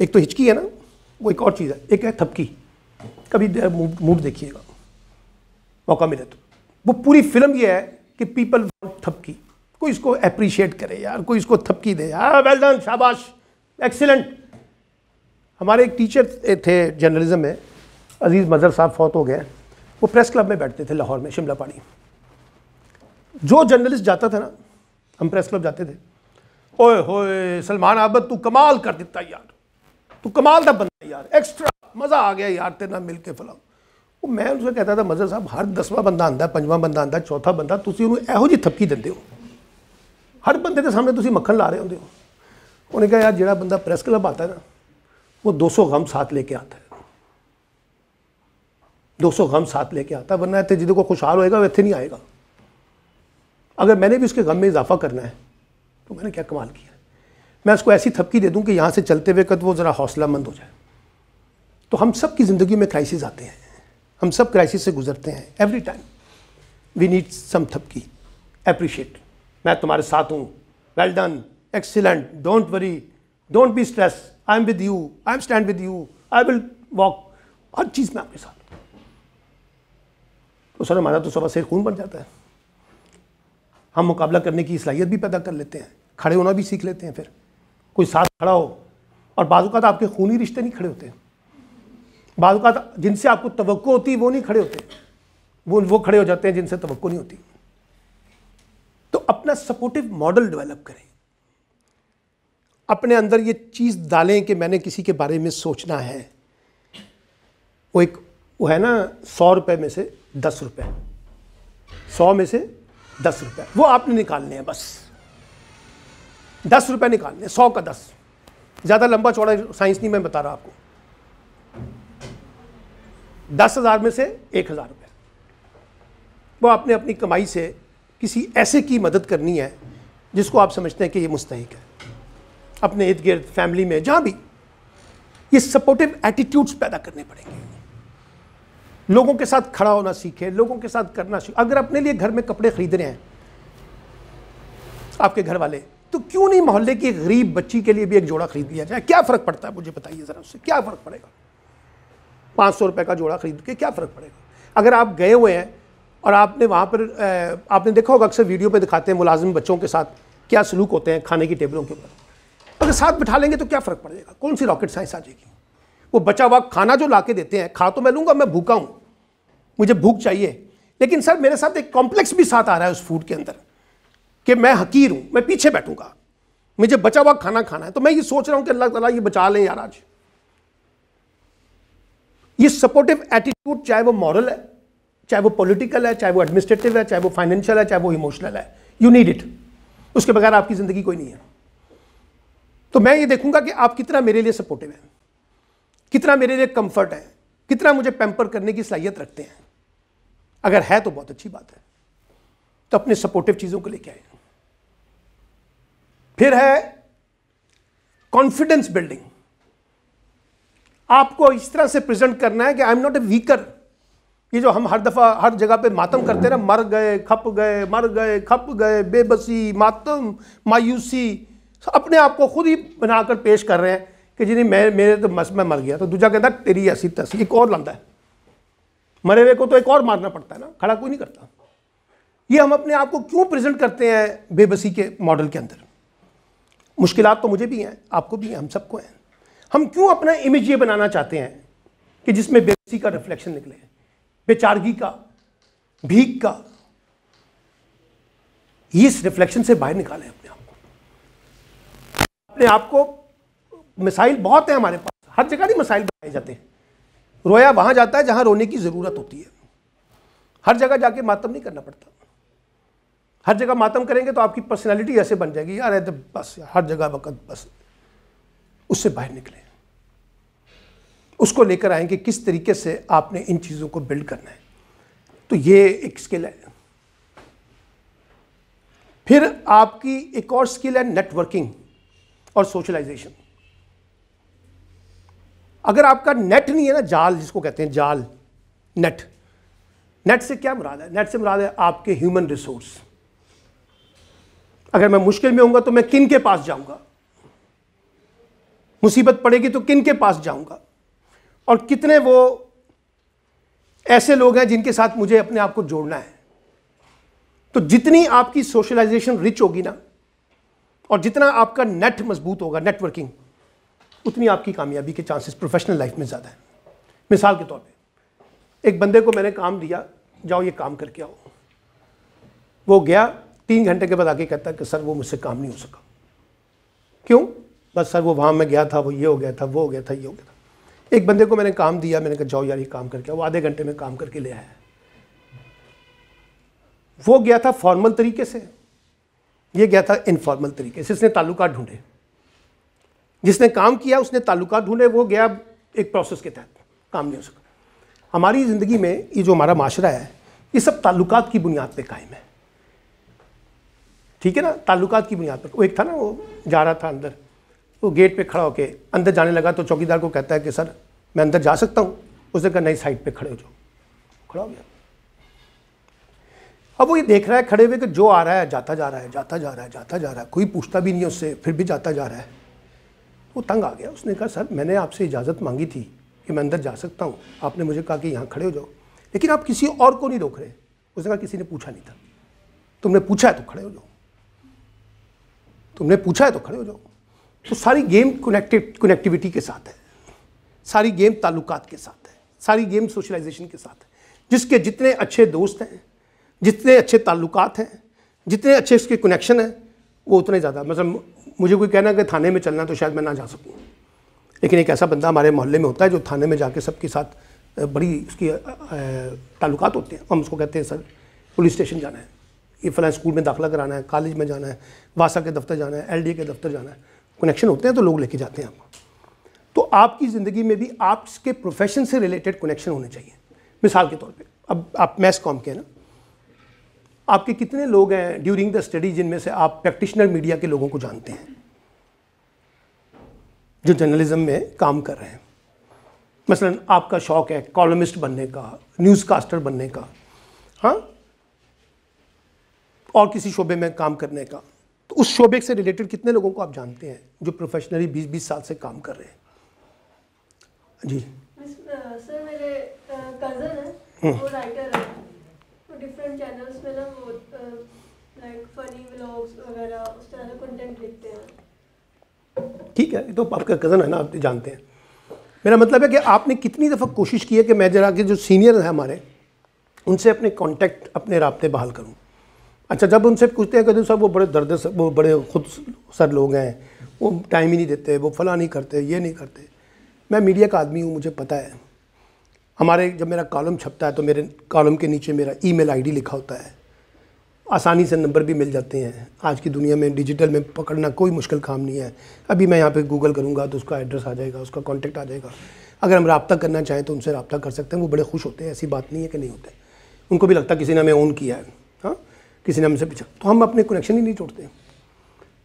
एक तो हिचकी है ना वो एक और चीज़ है एक है थपकी कभी मूड देखिएगा मौका मिले तो वो पूरी फिल्म ये है कि पीपल वॉन्ट थपकी कोई इसको अप्रिशिएट करे यार कोई इसको थपकी दे यार वेल डन शाबाश एक्सीलेंट हमारे एक टीचर थे जर्नलिज्म में अजीज़ मजहर साहब फौत हो गए वो प्रेस क्लब में बैठते थे लाहौर में शिमला पाड़ी जो जर्नलिस्ट जाता था ना हम प्रेस क्लब जाते थे ओए होए सलमान आबद तू कमाल कर देता यार तू कमाल था बंदा यार एक्स्ट्रा मज़ा आ गया यार तेरे ना मिल के फलाओ वो मैं उसे कहता था ਮਜ਼ਰ साहब हर 10ਵਾਂ बंदा आंदा ਪੰਜਵਾਂ ਬੰਦਾ ਆਂਦਾ ਚੌਥਾ ਬੰਦਾ ਤੁਸੀਂ ਉਹਨੂੰ ਇਹੋ ਜੀ ਥੱਪੀ ਦਿੰਦੇ ਹੋ ਹਰ ਬੰਦੇ ਦੇ ਸਾਹਮਣੇ ਤੁਸੀਂ ਮੱਖਣ ਲਾ ਰਹੇ ਹੁੰਦੇ उन्होंने कहा यार जो बंदा प्रेस क्लब आता है ना वो 200 गम साथ लेके आता है 200 गम साथ लेके आता है वरना इतने जिद को खुशहाल होएगा वो इतने नहीं आएगा अगर मैंने भी उसके गम में इजाफा करना है तो मैंने क्या कमाल किया मैं उसको ऐसी थपकी दे दूँ कि यहाँ से चलते हुए कद वो ज़रा हौसला मंद हो जाए तो हम सब की ज़िंदगी में क्राइसिस आते हैं हम सब क्राइसिस से गुजरते हैं every time we need some थपकी अप्रिशिएट मैं तुम्हारे साथ हूँ well done excellent don't worry don't be stressed i am with you i am stand with you i will walk हर चीज में आपके साथ तो सर हमारा तो सवा सिर खून बन जाता है हम मुकाबला करने की सलाहियत भी पैदा कर लेते हैं खड़े होना भी सीख लेते हैं फिर कोई साथ खड़ा हो और बाज़ात तो आपके खूनी रिश्ते नहीं खड़े होते हैं बाज़ात तो जिनसे आपको तवक्को होती वो नहीं खड़े होते वो वो खड़े हो जाते हैं जिनसे तवक्को नहीं होती तो अपना सपोर्टिव मॉडल डेवलप करें अपने अंदर ये चीज़ डालें कि मैंने किसी के बारे में सोचना है वो एक वो है ना सौ रुपये में से दस रुपये सौ में से दस रुपये वो आपने निकालने हैं बस दस रुपये निकालने हैं सौ का दस ज़्यादा लंबा चौड़ा साइंस नहीं मैं बता रहा आपको दस हज़ार में से एक हज़ार रुपये वो आपने अपनी कमाई से किसी ऐसे की मदद करनी है जिसको आप समझते हैं कि ये मुस्तक है अपने इर्द गिर्द फैमिली में जहाँ भी ये सपोर्टिव एटीट्यूड्स पैदा करने पड़ेंगे लोगों के साथ खड़ा होना सीखे लोगों के साथ करना सीखे अगर अपने लिए घर में कपड़े खरीद रहे हैं आपके घर वाले तो क्यों नहीं मोहल्ले की गरीब बच्ची के लिए भी एक जोड़ा खरीद लिया जाए क्या फ़र्क पड़ता है मुझे बताइए ज़रा उससे क्या फ़र्क पड़ेगा पाँच सौ रुपये का जोड़ा खरीद के क्या फ़र्क पड़ेगा अगर आप गए हुए हैं और आपने वहाँ पर आपने देखा होगा अक्सर वीडियो पर दिखाते हैं मुलाजिम बच्चों के साथ क्या सलूक होते हैं खाने की टेबलों के ऊपर अगर साथ बिठा लेंगे तो क्या फ़र्क पड़ जाएगा कौन सी रॉकेट साइंस आ जाएगी वो बचा हुआ खाना जो ला के देते हैं खा तो मैं लूंगा मैं भूखा हूँ मुझे भूख चाहिए लेकिन सर मेरे साथ एक कॉम्प्लेक्स भी साथ आ रहा है उस फूड के अंदर कि मैं हकीर हूँ मैं पीछे बैठूंगा मुझे बचा हुआ खाना खाना है तो मैं ये सोच रहा हूँ कि अल्लाह तला ये बचा लें यार आज ये सपोर्टिव एटीट्यूड चाहे वो मॉरल है चाहे वो पॉलिटिकल है चाहे वो एडमिनिस्ट्रेटिव है चाहे वो फाइनेंशियल है चाहे वो इमोशनल है यू नीड इट उसके बगैर आपकी ज़िंदगी कोई नहीं है तो मैं ये देखूंगा कि आप कितना मेरे लिए सपोर्टिव हैं कितना मेरे लिए कंफर्ट है कितना मुझे पेम्पर करने की सलाहियत रखते हैं अगर है तो बहुत अच्छी बात है तो अपने सपोर्टिव चीज़ों को लेके आए फिर है कॉन्फिडेंस बिल्डिंग आपको इस तरह से प्रेजेंट करना है कि I am not a weaker ये जो हम हर दफ़ा हर जगह पे मातम करते ना मर गए खप गए मर गए खप गए बेबसी मातम मायूसी अपने आप को खुद ही बनाकर पेश कर रहे हैं कि जी नहीं मैं मेरे तो मस में मर गया तो दूजा कहता तेरी ऐसी तसी एक और लाता है मरे हुए को तो एक और मारना पड़ता है ना खड़ा कोई नहीं करता ये हम अपने आप को क्यों प्रेजेंट करते हैं बेबसी के मॉडल के अंदर मुश्किल तो मुझे भी हैं आपको भी हैं हम सबको हैं हम क्यों अपना इमेज ये बनाना चाहते हैं कि जिसमें बेबसी का रिफ्लेक्शन निकले बेचारगी का भीख का इस रिफ्लेक्शन से बाहर निकालें अपने आप अपने आप को मिसाइल बहुत है हमारे पास हर जगह नहीं मिसाइल बनाए जाते हैं रोया वहां जाता है जहां रोने की ज़रूरत होती है हर जगह जाके मातम नहीं करना पड़ता हर जगह मातम करेंगे तो आपकी पर्सनैलिटी ऐसे बन जाएगी यार तो बस यार, हर जगह वक्त बस उससे बाहर निकले उसको लेकर आएंगे कि किस तरीके से आपने इन चीज़ों को बिल्ड करना है तो ये एक स्किल है फिर आपकी एक और स्किल है नेटवर्किंग और सोशलाइजेशन अगर आपका नेट नहीं है ना जाल जिसको कहते हैं जाल नेट नेट से क्या मुराद है नेट से मुराद है आपके ह्यूमन रिसोर्स अगर मैं मुश्किल में होऊंगा तो मैं किन के पास जाऊंगा मुसीबत पड़ेगी तो किन के पास जाऊंगा और कितने वो ऐसे लोग हैं जिनके साथ मुझे अपने आप को जोड़ना है तो जितनी आपकी सोशलाइजेशन रिच होगी ना और जितना आपका नेट मजबूत होगा नेटवर्किंग उतनी आपकी कामयाबी के चांसेस प्रोफेशनल लाइफ में ज़्यादा है मिसाल के तौर पे एक बंदे को मैंने काम दिया जाओ ये काम करके आओ वो गया तीन घंटे के बाद आके कहता कि सर वो मुझसे काम नहीं हो सका क्यों बस सर वो वहाँ मैं गया था वो ये हो गया था वो हो गया था ये हो गया था एक बंदे को मैंने काम दिया मैंने कहा जाओ यार ये काम करके वो आधे घंटे में काम करके ले आया वो गया था फॉर्मल तरीके से ये गया था इनफॉर्मल तरीके से इसने ताल्लुक ढूंढे जिसने काम किया उसने ताल्लुक ढूंढे वो गया एक प्रोसेस के तहत काम नहीं हो सका हमारी ज़िंदगी में ये जो हमारा माशरा है ये सब ताल्लुक की बुनियाद पर कायम है ठीक है ना ताल्लुक की बुनियाद पर वो एक था ना वो जा रहा था अंदर वो गेट पे खड़ा होके अंदर जाने लगा तो चौकीदार को कहता है कि सर मैं अंदर जा सकता हूँ उसने कहा नहीं साइड पे खड़े हो जाओ खड़ा हो गया अब वो ये देख रहा है खड़े हुए कि जो आ रहा है जाता जा रहा है जाता जा रहा है जाता जा रहा है कोई पूछता भी नहीं है उससे फिर भी जाता जा रहा है वो तंग आ गया उसने कहा सर मैंने आपसे इजाज़त मांगी थी कि मैं अंदर जा सकता हूँ आपने मुझे कहा कि यहाँ खड़े हो जाओ लेकिन आप किसी और को नहीं रोक रहे उसने कहा किसी ने पूछा नहीं था तुमने पूछा है तो खड़े हो जाओ तुमने पूछा है तो खड़े हो जाओ तो सारी गेम कनेक्टिव कनेक्टिविटी के साथ है सारी गेम ताल्लुकात के साथ है सारी गेम सोशलाइजेशन के साथ है जिसके जितने अच्छे दोस्त हैं जितने अच्छे ताल्लुक हैं जितने अच्छे उसके कनेक्शन हैं वो उतने ज़्यादा मतलब मुझे कोई कहना कि थाने में चलना तो शायद मैं ना जा सकूँ लेकिन एक ऐसा बंदा हमारे मोहल्ले में होता है जो थाने में जाके सबके साथ बड़ी उसकी ताल्लुक होते हैं हम उसको कहते हैं सर पुलिस स्टेशन जाना है ये फला स्कूल में दाखिला कराना है कॉलेज में जाना है वासा के दफ्तर जाना है एलडीए के दफ्तर जाना है कनेक्शन होते हैं तो लोग लेके जाते हैं आपको तो आपकी ज़िंदगी में भी आपके प्रोफेशन से रिलेटेड कनेक्शन होने चाहिए मिसाल के तौर पर अब आप मैस कॉम के हैं ना आपके कितने लोग हैं ड्यूरिंग द स्टडी जिनमें से आप प्रैक्टिशनर मीडिया के लोगों को जानते हैं जो जर्नलिज्म में काम कर रहे हैं मसलन आपका शौक है कॉलमिस्ट बनने का न्यूज़ कास्टर बनने का हाँ और किसी शोबे में काम करने का तो उस शोबे से रिलेटेड कितने लोगों को आप जानते हैं जो प्रोफेशनली बीस बीस साल से काम कर रहे हैं जी सर मेरे कज़न है हम्म। वो राइटर है डिफरेंट चैनल्स में ना वो लाइक फनी व्लॉग्स वगैरह उस तरह का कंटेंट लिखते हैं ठीक है तो आपका कज़न है ना आप जानते हैं मेरा मतलब है कि आपने कितनी दफ़ा कोशिश की है कि मैं जरा के जो सीनियर हैं हमारे उनसे अपने कांटेक्ट अपने रबते बहाल करूं अच्छा जब उनसे पूछते हैं कहते साहब वो बड़े दर्द सर, वो बड़े खुद सर लोग हैं वो टाइम ही नहीं देते वो फला नहीं करते ये नहीं करते मैं मीडिया का आदमी हूँ मुझे पता है हमारे जब मेरा कॉलम छपता है तो मेरे कॉलम के नीचे मेरा ईमेल आईडी लिखा होता है आसानी से नंबर भी मिल जाते हैं आज की दुनिया में डिजिटल में पकड़ना कोई मुश्किल काम नहीं है अभी मैं यहाँ पे गूगल करूँगा तो उसका एड्रेस आ जाएगा उसका कॉन्टैक्ट आ जाएगा अगर हम रबता करना चाहें तो उनसे रबता कर सकते हैं वो बड़े खुश होते हैं ऐसी बात नहीं है कि नहीं होते उनको भी लगता किसी ने हमें ओन किया है हाँ किसी ने हमसे पूछा तो हम अपने कनेक्शन ही नहीं छोड़ते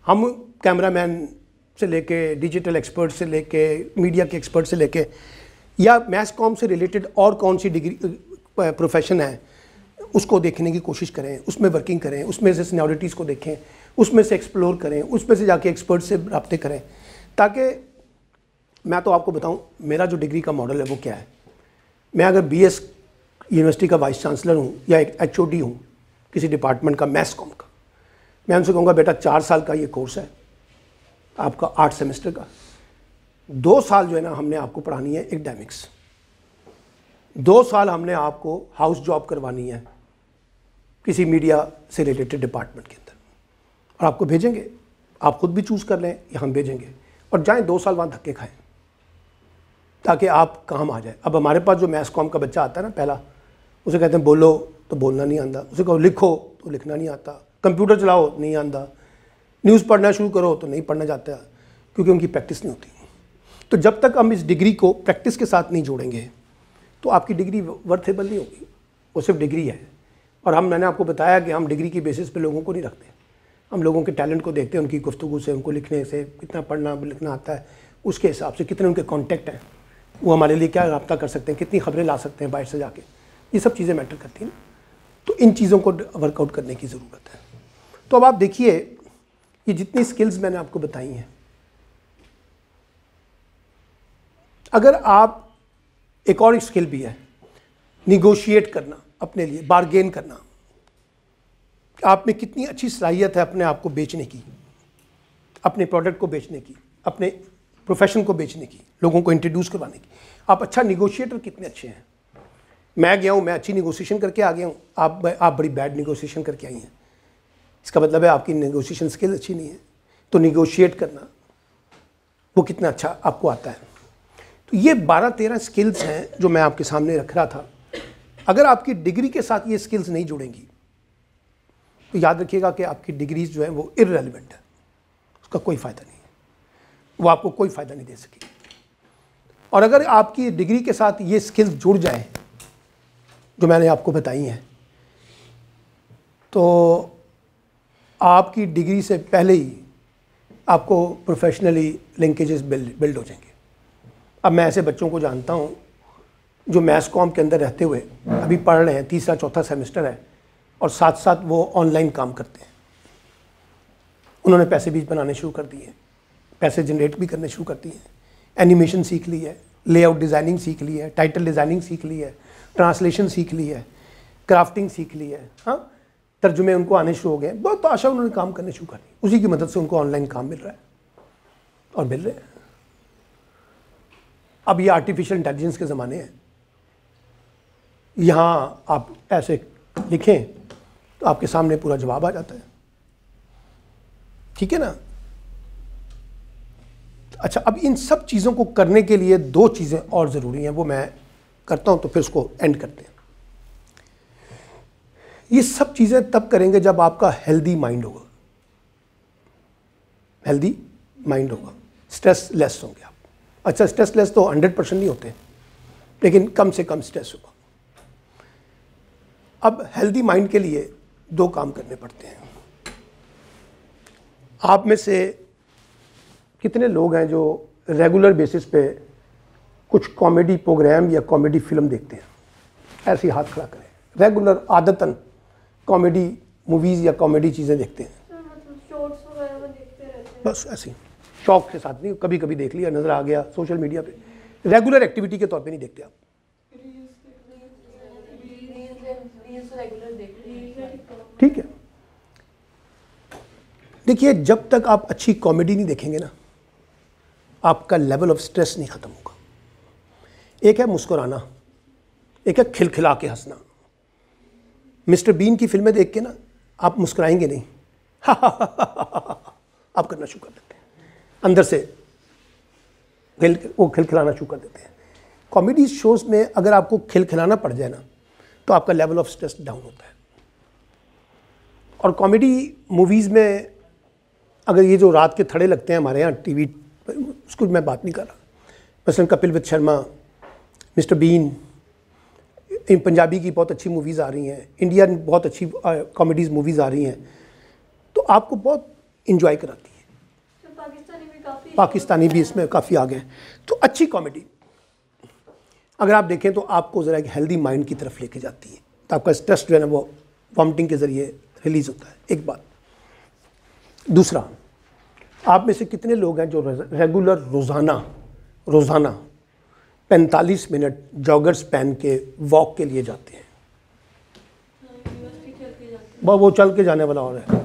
हम कैमरा से लेके डिजिटल एक्सपर्ट से लेके मीडिया के एक्सपर्ट से लेके या मैथ्स कॉम से रिलेटेड और कौन सी डिग्री प्रोफेशन है उसको देखने की कोशिश करें उसमें वर्किंग करें उसमें से सीनियोरिटीज़ को देखें उसमें से एक्सप्लोर करें उसमें से जाके एक्सपर्ट से रबते करें ताकि मैं तो आपको बताऊं मेरा जो डिग्री का मॉडल है वो क्या है मैं अगर बीएस यूनिवर्सिटी का वाइस चांसलर हूँ या एक एच हूँ किसी डिपार्टमेंट का मैथ्स कॉम का मैं उनसे कहूँगा बेटा चार साल का ये कोर्स है आपका आठ सेमेस्टर का दो साल जो है ना हमने आपको पढ़ानी है एकडेमिक्स दो साल हमने आपको हाउस जॉब करवानी है किसी मीडिया से रिलेटेड डिपार्टमेंट के अंदर और आपको भेजेंगे आप खुद भी चूज़ कर लें या हम भेजेंगे और जाएं दो साल वहाँ धक्के खाएं ताकि आप काम आ जाए अब हमारे पास जो मैथ्स कॉम का बच्चा आता है ना पहला उसे कहते हैं बोलो तो बोलना नहीं आता उसे कहो लिखो तो लिखना नहीं आता कंप्यूटर चलाओ नहीं आता न्यूज़ पढ़ना शुरू करो तो नहीं पढ़ना चाहता क्योंकि उनकी प्रैक्टिस नहीं होती तो जब तक हम इस डिग्री को प्रैक्टिस के साथ नहीं जोड़ेंगे तो आपकी डिग्री वर्थेबल नहीं होगी वो सिर्फ डिग्री है और हम मैंने आपको बताया कि हम डिग्री की बेसिस पे लोगों को नहीं रखते हम लोगों के टैलेंट को देखते हैं उनकी गुफ्तु से उनको लिखने से कितना पढ़ना लिखना आता है उसके हिसाब से कितने उनके कॉन्टैक्ट हैं वो हमारे लिए क्या रबता कर सकते हैं कितनी खबरें ला सकते हैं बाहर से जाके ये सब चीज़ें मैटर करती हैं तो इन चीज़ों को वर्कआउट करने की ज़रूरत है तो अब आप देखिए ये जितनी स्किल्स मैंने आपको बताई हैं अगर आप एक और स्किल भी है निगोशिएट करना अपने लिए बारगेन करना आप में कितनी अच्छी सलाहियत है अपने आप को बेचने की अपने प्रोडक्ट को बेचने की अपने प्रोफेशन को बेचने की लोगों को इंट्रोड्यूस करवाने की आप अच्छा निगोशिएटर कितने अच्छे हैं मैं गया हूँ मैं अच्छी निगोशिएशन करके आ गया हूँ आप आप बड़ी बैड निगोशिएशन करके आई हैं इसका मतलब है आपकी निगोशिएशन स्किल अच्छी नहीं है तो निगोशिएट करना वो कितना अच्छा आपको आता है ये बारह तेरह स्किल्स हैं जो मैं आपके सामने रख रहा था अगर आपकी डिग्री के साथ ये स्किल्स नहीं जुड़ेंगी तो याद रखिएगा कि आपकी डिग्रीज जो है वो इरेलीवेंट है उसका कोई फ़ायदा नहीं है वो आपको कोई फ़ायदा नहीं दे सकेगी और अगर आपकी डिग्री के साथ ये स्किल्स जुड़ जाए जो मैंने आपको बताई हैं तो आपकी डिग्री से पहले ही आपको प्रोफेशनली लिंकेजेस बिल्ड बिल्ड हो जाएंगे अब मैं ऐसे बच्चों को जानता हूँ जो मैथ्स कॉम के अंदर रहते हुए अभी पढ़ रहे हैं तीसरा चौथा सेमेस्टर है और साथ साथ वो ऑनलाइन काम करते हैं उन्होंने पैसे भी बनाने शुरू कर दिए पैसे जनरेट भी करने शुरू कर दिए एनिमेशन सीख ली है लेआउट डिज़ाइनिंग सीख ली है टाइटल डिज़ाइनिंग सीख ली है ट्रांसलेशन सीख ली है क्राफ्टिंग सीख ली है हाँ तर्जुमे उनको आने शुरू हो गए बहुत आशा उन्होंने काम करने शुरू कर दी उसी की मदद से उनको ऑनलाइन काम मिल रहा है और मिल रहे हैं अब ये आर्टिफिशियल इंटेलिजेंस के ज़माने हैं यहाँ आप ऐसे लिखें तो आपके सामने पूरा जवाब आ जाता है ठीक है ना अच्छा अब इन सब चीज़ों को करने के लिए दो चीज़ें और ज़रूरी हैं वो मैं करता हूँ तो फिर उसको एंड करते हैं ये सब चीज़ें तब करेंगे जब आपका हेल्दी माइंड होगा हेल्दी माइंड होगा स्ट्रेस लेस होंगे आप अच्छा स्ट्रेस लेस तो हंड्रेड परसेंट नहीं होते लेकिन कम से कम स्ट्रेस होगा अब हेल्दी माइंड के लिए दो काम करने पड़ते हैं आप में से कितने लोग हैं जो रेगुलर बेसिस पे कुछ कॉमेडी प्रोग्राम या कॉमेडी फिल्म देखते हैं ऐसे हाथ खड़ा करें रेगुलर आदतन कॉमेडी मूवीज़ या कॉमेडी चीज़ें देखते मतलब हैं बस ऐसे शौक के साथ नहीं कभी कभी देख लिया नज़र आ गया सोशल मीडिया पे रेगुलर एक्टिविटी के तौर पे नहीं देखते आप ठीक है देखिए जब तक आप अच्छी कॉमेडी नहीं देखेंगे ना आपका लेवल ऑफ स्ट्रेस नहीं ख़त्म होगा एक है मुस्कुराना एक है खिलखिला के हंसना मिस्टर बीन की फिल्में देख के ना आप मुस्कुराएंगे नहीं आप करना शुरू कर दें अंदर से खेल वो खिल खिलाना शुरू कर देते हैं कॉमेडी शोज में अगर आपको खेल खिलाना पड़ जाए ना तो आपका लेवल ऑफ स्ट्रेस डाउन होता है और कॉमेडी मूवीज़ में अगर ये जो रात के थड़े लगते हैं हमारे यहाँ टीवी उसको मैं बात नहीं कर रहा मसलन Kapil with Sharma mister Bean इन पंजाबी की बहुत अच्छी मूवीज़ आ रही हैं इंडियन बहुत अच्छी कॉमेडीज़ मूवीज़ आ रही हैं तो आपको बहुत इन्जॉय कराती है पाकिस्तानी भी इसमें काफ़ी आगे हैं तो अच्छी कॉमेडी अगर आप देखें तो आपको ज़रा एक हेल्दी माइंड की तरफ लेके जाती है तो आपका स्ट्रेस जो है ना वो वॉमिटिंग के ज़रिए रिलीज़ होता है एक बात दूसरा आप में से कितने लोग हैं जो रेगुलर रोज़ाना रोज़ाना 45 मिनट जॉगर्स पहन के वॉक के लिए जाते हैं वो चल के जाने वाला और है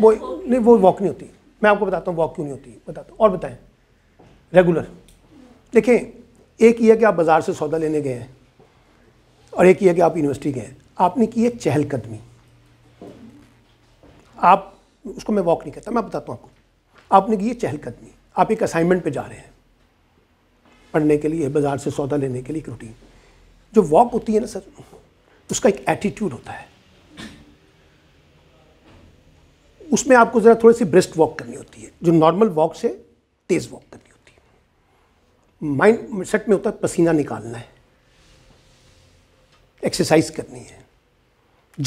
वो नहीं वो वॉक नहीं होती मैं आपको बताता हूँ वॉक क्यों नहीं होती बताता हूँ और बताएं रेगुलर देखें एक ये कि आप बाज़ार से सौदा लेने गए हैं और एक ये कि आप यूनिवर्सिटी गए हैं आपने की है चहलकदमी आप उसको मैं वॉक नहीं कहता मैं बताता हूँ आपको आपने की है चहलकदमी आप एक असाइनमेंट पे जा रहे हैं पढ़ने के लिए बाज़ार से सौदा लेने के लिए एक रूटीन जो वॉक होती है ना सर उसका एक एटीट्यूड होता है उसमें आपको ज़रा थोड़ी सी ब्रेस्ट वॉक करनी होती है जो नॉर्मल वॉक से तेज़ वॉक करनी होती है माइंड सेट में होता है पसीना निकालना है एक्सरसाइज करनी है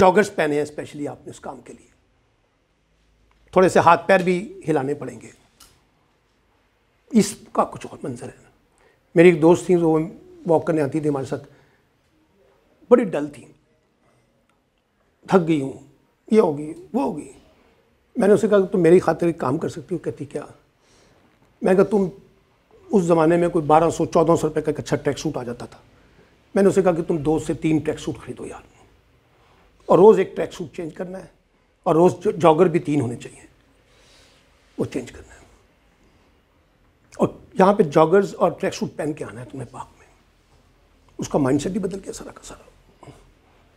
जॉगर्स पहने हैं स्पेशली आपने उस काम के लिए थोड़े से हाथ पैर भी हिलाने पड़ेंगे इसका कुछ और मंजर है मेरी एक दोस्त थी वो वॉक करने आती थी हमारे साथ बड़ी डल थी थक गई हूँ ये होगी वो होगी मैंने उसे कहा तुम मेरी खातिर एक काम कर सकती हो कहती क्या मैं कहा तुम उस ज़माने में कोई बारह सौ चौदह सौ रुपये का एक अच्छा ट्रैक सूट आ जाता था मैंने उसे कहा कि तुम दो से तीन ट्रैक सूट खरीदो यार और रोज़ एक ट्रैक सूट चेंज करना है और रोज़ जॉगर भी तीन होने चाहिए वो चेंज करना है और यहाँ पे जॉगर्स और ट्रैक सूट पहन के आना है तुम्हें पार्क में उसका माइंडसेट ही बदल गया सारा का सारा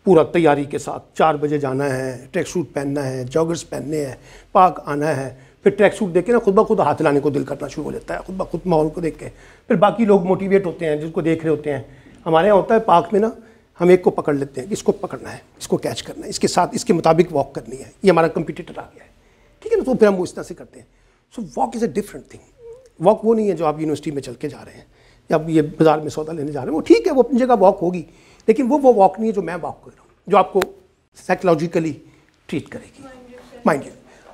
पूरा तैयारी के साथ चार बजे जाना है ट्रैक सूट पहनना है जॉगर्स पहनने हैं पाक आना है फिर ट्रैक सूट देख के ना खुद ब खुद हाथ लाने को दिल करना शुरू हो जाता है खुद ब खुद माहौल को देख के फिर बाकी लोग मोटिवेट होते हैं जिसको देख रहे होते हैं हमारे यहाँ होता है पार्क में ना हम एक को पकड़ लेते हैं कि इसको पकड़ना है इसको कैच करना है इसके साथ इसके मुताबिक वॉक करनी है ये हमारा कंपिटिटर आ गया है ठीक है ना तो फिर हम इस तरह से करते हैं so walk is a different thing walk वो नहीं है जो आप यूनिवर्सिटी में चल के जा रहे हैं या ये बाज़ार में सौदा लेने जा रहे हैं वो ठीक है वो अपनी जगह वॉक होगी लेकिन वो वो वॉक नहीं है जो मैं वॉक कर रहा हूँ जो आपको साइकोलॉजिकली ट्रीट करेगी माइंड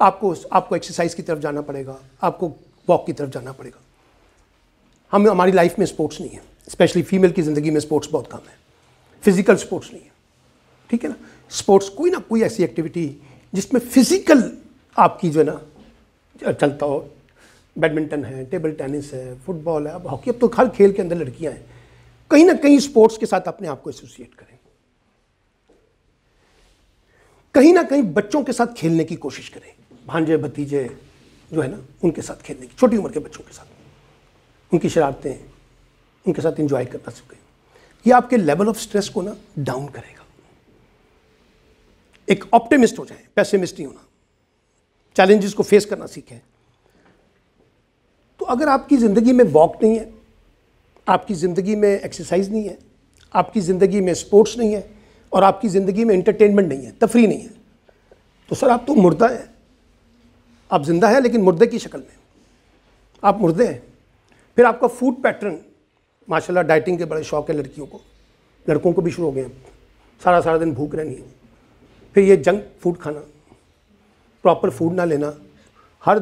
आपको आपको एक्सरसाइज की तरफ जाना पड़ेगा आपको वॉक की तरफ जाना पड़ेगा हम हमारी लाइफ में स्पोर्ट्स नहीं है स्पेशली फीमेल की ज़िंदगी में स्पोर्ट्स बहुत कम है फिजिकल स्पोर्ट्स नहीं है ठीक है ना स्पोर्ट्स कोई ना कोई ऐसी एक्टिविटी जिसमें फिजिकल आपकी जो है ना चलता हो बैडमिंटन है टेबल टेनिस है फुटबॉल है अब हॉकी अब तो हर खेल के अंदर लड़कियाँ हैं कहीं ना कहीं स्पोर्ट्स के साथ अपने आप को एसोसिएट करें कहीं ना कहीं बच्चों के साथ खेलने की कोशिश करें भांजे भतीजे जो है ना उनके साथ खेलने की छोटी उम्र के बच्चों के साथ उनकी शरारतें उनके साथ इंजॉय करना सीखें ये आपके लेवल ऑफ स्ट्रेस को ना डाउन करेगा एक ऑप्टिमिस्ट हो जाए पैसेमिस्ट नहीं होना चैलेंजेस को फेस करना सीखें तो अगर आपकी ज़िंदगी में वॉक नहीं है आपकी ज़िंदगी में एक्सरसाइज नहीं है आपकी ज़िंदगी में स्पोर्ट्स नहीं है और आपकी ज़िंदगी में इंटरटेनमेंट नहीं है तफरी नहीं है तो सर आप तो मुर्दा हैं आप ज़िंदा हैं लेकिन मुर्दे की शक्ल में आप मुर्दे हैं फिर आपका फूड पैटर्न माशाल्लाह डाइटिंग के बड़े शौक है लड़कियों को लड़कों को भी शुरू हो गए हैं सारा सारा दिन भूख रहनी है फिर ये जंक फूड खाना प्रॉपर फूड ना लेना हर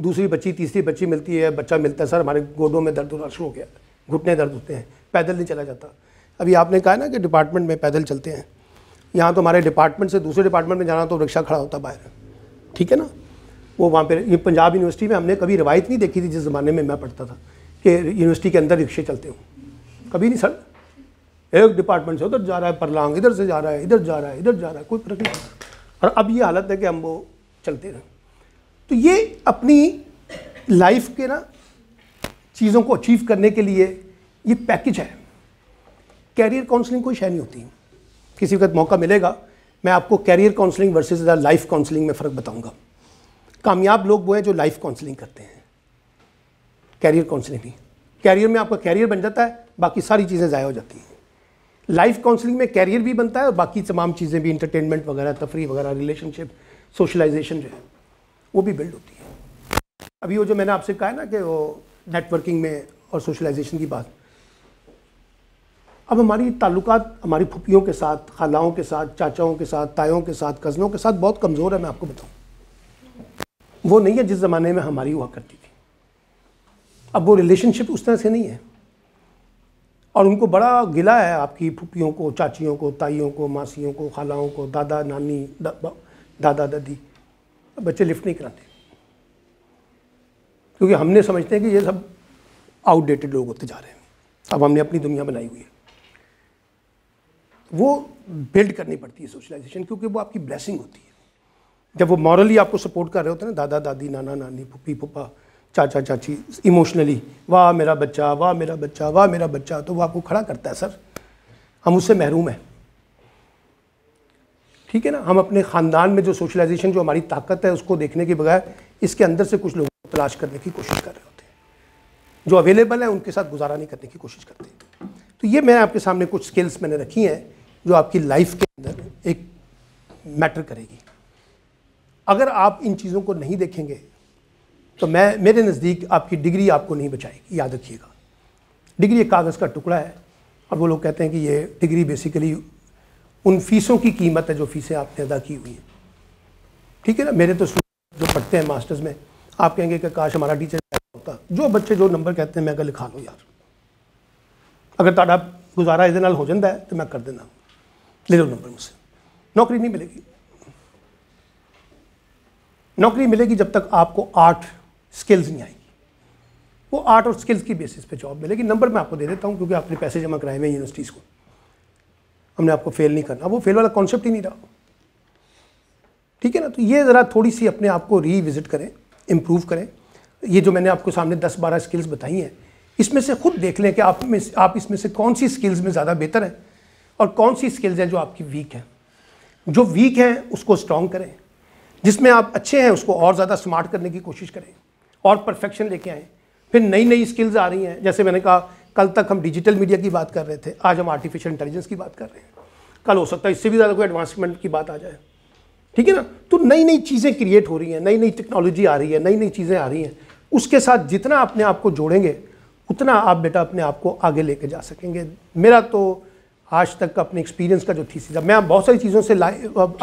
दूसरी बच्ची तीसरी बच्ची मिलती है बच्चा मिलता है सर हमारे गोडों में दर्द होना शुरू हो गया घुटने दर्द होते हैं पैदल नहीं चला जाता अभी आपने कहा ना कि डिपार्टमेंट में पैदल चलते हैं यहाँ तो हमारे डिपार्टमेंट से दूसरे डिपार्टमेंट में जाना तो रिक्शा खड़ा होता बाहर ठीक है ना वो वहाँ पर पंजाब यूनिवर्सिटी में हमने कभी रिवायत नहीं देखी थी जिस ज़माने में मैं पढ़ता था कि यूनिवर्सिटी के अंदर रिक्शे चलते हूँ कभी नहीं सर एक डिपार्टमेंट से उधर जा रहा है परलांग इधर से जा रहा है इधर जा रहा है इधर जा रहा है कोई फर्क नहीं और अब ये हालत है कि हम वो चलते रहें तो ये अपनी लाइफ के ना चीज़ों को अचीव करने के लिए ये पैकेज है कैरियर काउंसलिंग कोई शय नहीं होती किसी वक्त मौका मिलेगा मैं आपको career counselling versus the life counselling में फ़र्क बताऊंगा कामयाब लोग वो हैं जो लाइफ काउंसलिंग करते हैं कैरियर काउंसलिंग भी कैरियर में आपका कैरियर बन जाता है बाकी सारी चीज़ें ज़ाया हो जाती हैं लाइफ काउंसलिंग में कैरियर भी बनता है और बाकी तमाम चीज़ें भी इंटरटेनमेंट वगैरह तफरी वगैरह रिलेशनशिप सोशलाइजेशन जो है वो भी बिल्ड होती है अभी वो जो मैंने आपसे कहा है ना कि वो नेटवर्किंग में और सोशलाइजेशन की बात अब हमारी ताल्लुकात हमारी फुपियों के साथ खालाओं के साथ चाचाओं के साथ तायों के साथ कज़नों के साथ बहुत कमज़ोर है मैं आपको बताऊँ वो नहीं है जिस ज़माने में हमारी हुआ करती थी अब वो रिलेशनशिप उस तरह से नहीं है और उनको बड़ा गिला है आपकी फुपियों को चाचियों को ताइयों को मासियों को खालाओं को दादा नानी दा, दादा दादी बच्चे लिफ्ट नहीं कराते क्योंकि हमने समझते हैं कि ये सब आउटडेटेड लोग होते जा रहे हैं अब हमने अपनी दुनिया बनाई हुई है वो बिल्ड करनी पड़ती है सोशलाइजेशन क्योंकि वो आपकी ब्लेसिंग होती है जब वो मॉरली आपको सपोर्ट कर रहे होते हैं ना दादा दादी नाना नानी पुप्पी पुप्पा चाचा चाची इमोशनली वाह मेरा बच्चा वाह मेरा बच्चा वाह मेरा बच्चा तो वो आपको खड़ा करता है सर हम उससे महरूम हैं ठीक है ना हम अपने ख़ानदान में जो सोशलाइजेशन जो हमारी ताकत है उसको देखने के बगैर इसके अंदर से कुछ लोग तलाश करने की कोशिश कर रहे होते हैं जो अवेलेबल है उनके साथ गुजारा नहीं करने की कोशिश करते तो ये मैं आपके सामने कुछ स्किल्स मैंने रखी हैं जो आपकी लाइफ के अंदर एक मैटर करेगी अगर आप इन चीज़ों को नहीं देखेंगे तो मैं मेरे नज़दीक आपकी डिग्री आपको नहीं बचाएगी याद रखिएगा डिग्री एक कागज़ का टुकड़ा है और वो लोग कहते हैं कि ये डिग्री बेसिकली उन फीसों की कीमत है जो फीसें आपने अदा की हुई हैं ठीक है ना मेरे तो जो पढ़ते हैं मास्टर्स में आप कहेंगे कि काश हमारा टीचर होता जो बच्चे जो नंबर कहते हैं मैं अगर लिखा लूँ यार अगर ता गुजारा इस हो जाता है तो मैं कर देना ले लो नंबर मुझसे नौकरी नहीं मिलेगी नौकरी मिलेगी जब तक आपको आर्ट स्किल्स नहीं आएगी वो आर्ट और स्किल्स की बेसिस पे जॉब मिलेगी नंबर मैं आपको दे देता हूँ क्योंकि आपने पैसे जमा कराए हुए यूनिवर्सिटीज़ को हमने आपको फेल नहीं करना वो फेल वाला कॉन्सेप्ट ही नहीं रहा ठीक है ना तो ये ज़रा थोड़ी सी अपने आप को रीविज़िट करें इम्प्रूव करें ये जो मैंने आपको सामने 10-12 स्किल्स बताई हैं इसमें से खुद देख लें कि आप में आप इसमें से कौन सी स्किल्स में ज़्यादा बेहतर हैं और कौन सी स्किल्स हैं जो आपकी वीक हैं जो वीक हैं उसको स्ट्रॉन्ग करें जिसमें आप अच्छे हैं उसको और ज़्यादा स्मार्ट करने की कोशिश करें और परफेक्शन लेके आएँ फिर नई नई स्किल्स आ रही हैं जैसे मैंने कहा कल तक हम डिजिटल मीडिया की बात कर रहे थे आज हम आर्टिफिशियल इंटेलिजेंस की बात कर रहे हैं कल हो सकता है इससे भी ज़्यादा कोई एडवांसमेंट की बात आ जाए ठीक है ना तो नई नई चीज़ें क्रिएट हो रही हैं नई नई टेक्नोलॉजी आ रही है नई नई चीज़ें आ रही हैं उसके साथ जितना अपने आप को जोड़ेंगे उतना आप बेटा अपने आप को आगे लेके जा सकेंगे मेरा तो आज तक अपने एक्सपीरियंस का जो थी सीधा मैं बहुत सारी चीज़ों से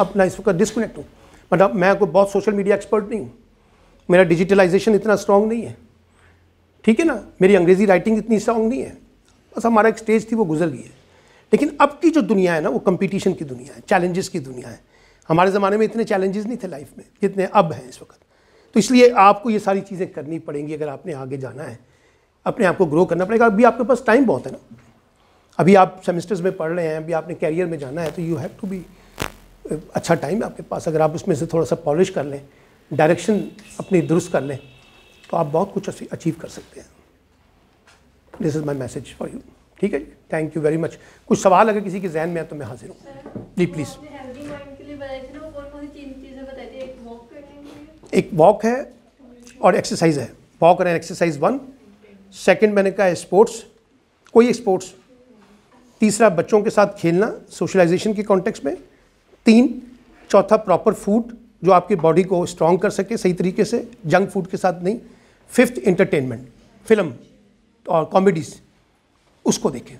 अपना इस वक्त डिस्कनेक्ट हूँ मतलब मैं कोई बहुत सोशल मीडिया एक्सपर्ट नहीं हूँ मेरा डिजिटलाइजेशन इतना स्ट्रांग नहीं है ठीक है ना मेरी अंग्रेज़ी राइटिंग इतनी स्ट्रांग नहीं है बस हमारा एक स्टेज थी वो गुजर गई है लेकिन अब की जो दुनिया है ना वो कंपटीशन की दुनिया है चैलेंजेस की दुनिया है हमारे ज़माने में इतने चैलेंजेस नहीं थे लाइफ में जितने अब हैं इस वक्त तो इसलिए आपको ये सारी चीज़ें करनी पड़ेंगी अगर आपने आगे जाना है अपने आप को ग्रो करना पड़ेगा अभी आपके पास टाइम बहुत है ना अभी आप सेमेस्टर्स में पढ़ रहे हैं अभी आपने कैरियर में जाना है तो यू हैव टू बी अच्छा टाइम है आपके पास अगर आप उसमें से थोड़ा सा पॉलिश कर लें डायरेक्शन अपनी दुरुस्त कर लें तो आप बहुत कुछ अचीव कर सकते हैं this is my message for you ठीक है जी थैंक यू वेरी मच कुछ सवाल अगर किसी के जहन में है तो मैं हाजिर हूँ जी प्लीज़ एक वॉक है और एक्सरसाइज है walk and exercise one second मैंने कहा स्पोर्ट्स कोई स्पोर्ट्स तीसरा बच्चों के साथ खेलना सोशलाइजेशन के कॉन्टेक्स्ट में तीन चौथा प्रॉपर फूड जो आपकी बॉडी को स्ट्रॉन्ग कर सके सही तरीके से जंक फूड के साथ नहीं फिफ्थ इंटरटेनमेंट फिल्म और कॉमेडीज उसको देखें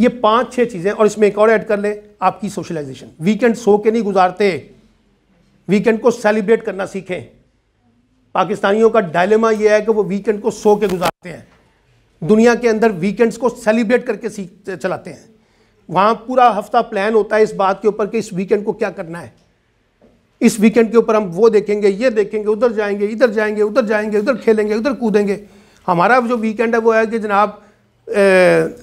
ये पांच छह चीज़ें और इसमें एक और ऐड कर लें आपकी सोशलाइजेशन वीकेंड सो के नहीं गुजारते वीकेंड को सेलिब्रेट करना सीखें पाकिस्तानियों का डायलेमा यह है कि वो वीकेंड को सो के गुजारते हैं दुनिया के अंदर वीकेंड्स को सेलिब्रेट करके सीख चलाते हैं वहाँ पूरा हफ्ता प्लान होता है इस बात के ऊपर कि इस वीकेंड को क्या करना है इस वीकेंड के ऊपर हम वो देखेंगे ये देखेंगे उधर जाएंगे इधर जाएंगे उधर जाएंगे उधर खेलेंगे उधर कूदेंगे हमारा जो वीकेंड है वो है कि जनाब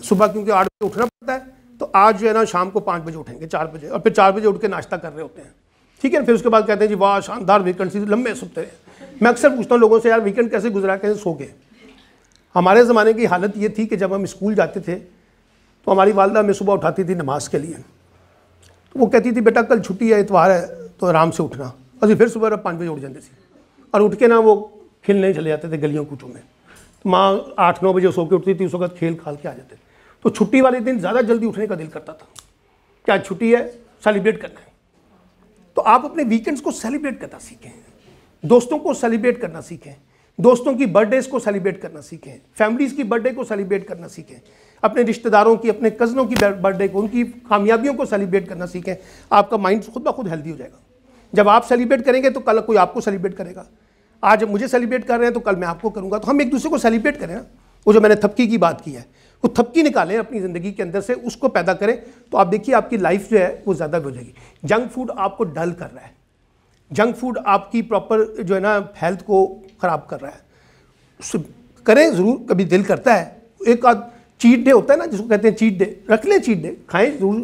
सुबह क्योंकि आठ बजे उठना पड़ता है तो आज जो है ना शाम को पाँच बजे उठेंगे चार बजे और फिर चार बजे उठ के नाश्ता कर रहे होते हैं ठीक है फिर उसके बाद कहते हैं जी वाह शानदार वीकेंड लंबे सुनते हैं मैं अक्सर पूछता हूँ लोगों से यार वीकेंड कैसे गुजरा कैसे सो गए हमारे ज़माने की हालत ये थी कि जब हम स्कूल जाते थे तो हमारी वालदा हमें सुबह उठाती थी नमाज के लिए तो वो कहती थी बेटा कल छुट्टी है इतवार है तो आराम से उठना और फिर सुबह पाँच बजे उठ जाते थे और उठ के ना वो खेलने चले जाते थे गलियों कूचों में तो माँ आठ नौ बजे सो के उठती थी उस वक्त खेल खाल के आ जाते तो छुट्टी वाले दिन ज़्यादा जल्दी उठने का दिल करता था क्या छुट्टी है सेलिब्रेट करना है तो आप अपने वीकेंड्स को सेलिब्रेट करना सीखें दोस्तों को सेलिब्रेट करना सीखें दोस्तों की बर्थडेज को सेलिब्रेट करना सीखें फैमिलीज़ की बर्थडे को सेलिब्रेट करना सीखें अपने रिश्तेदारों की अपने कज़नों की बर्थडे को उनकी कामयाबियों को सेलिब्रेट करना सीखें आपका माइंड खुद ब खुद हेल्दी हो जाएगा जब आप सेलिब्रेट करेंगे तो कल कोई आपको सेलिब्रेट करेगा आज मुझे सेलिब्रेट कर रहे हैं तो कल मैं आपको करूँगा तो हम एक दूसरे को सेलिब्रेट करें हाँ। वो जो मैंने थपकी की बात की है वो थपकी निकालें अपनी ज़िंदगी के अंदर से उसको पैदा करें तो आप देखिए आपकी लाइफ जो है वो ज़्यादा हो जाएगी जंक फूड आपको डल कर रहा है जंक फूड आपकी प्रॉपर जो है ना हेल्थ को ख़राब कर रहा है करें ज़रूर कभी दिल करता है एक आध चीट डे होता है ना जिसको कहते हैं चीट डे रख लें चीट डे खाएं ज़रूर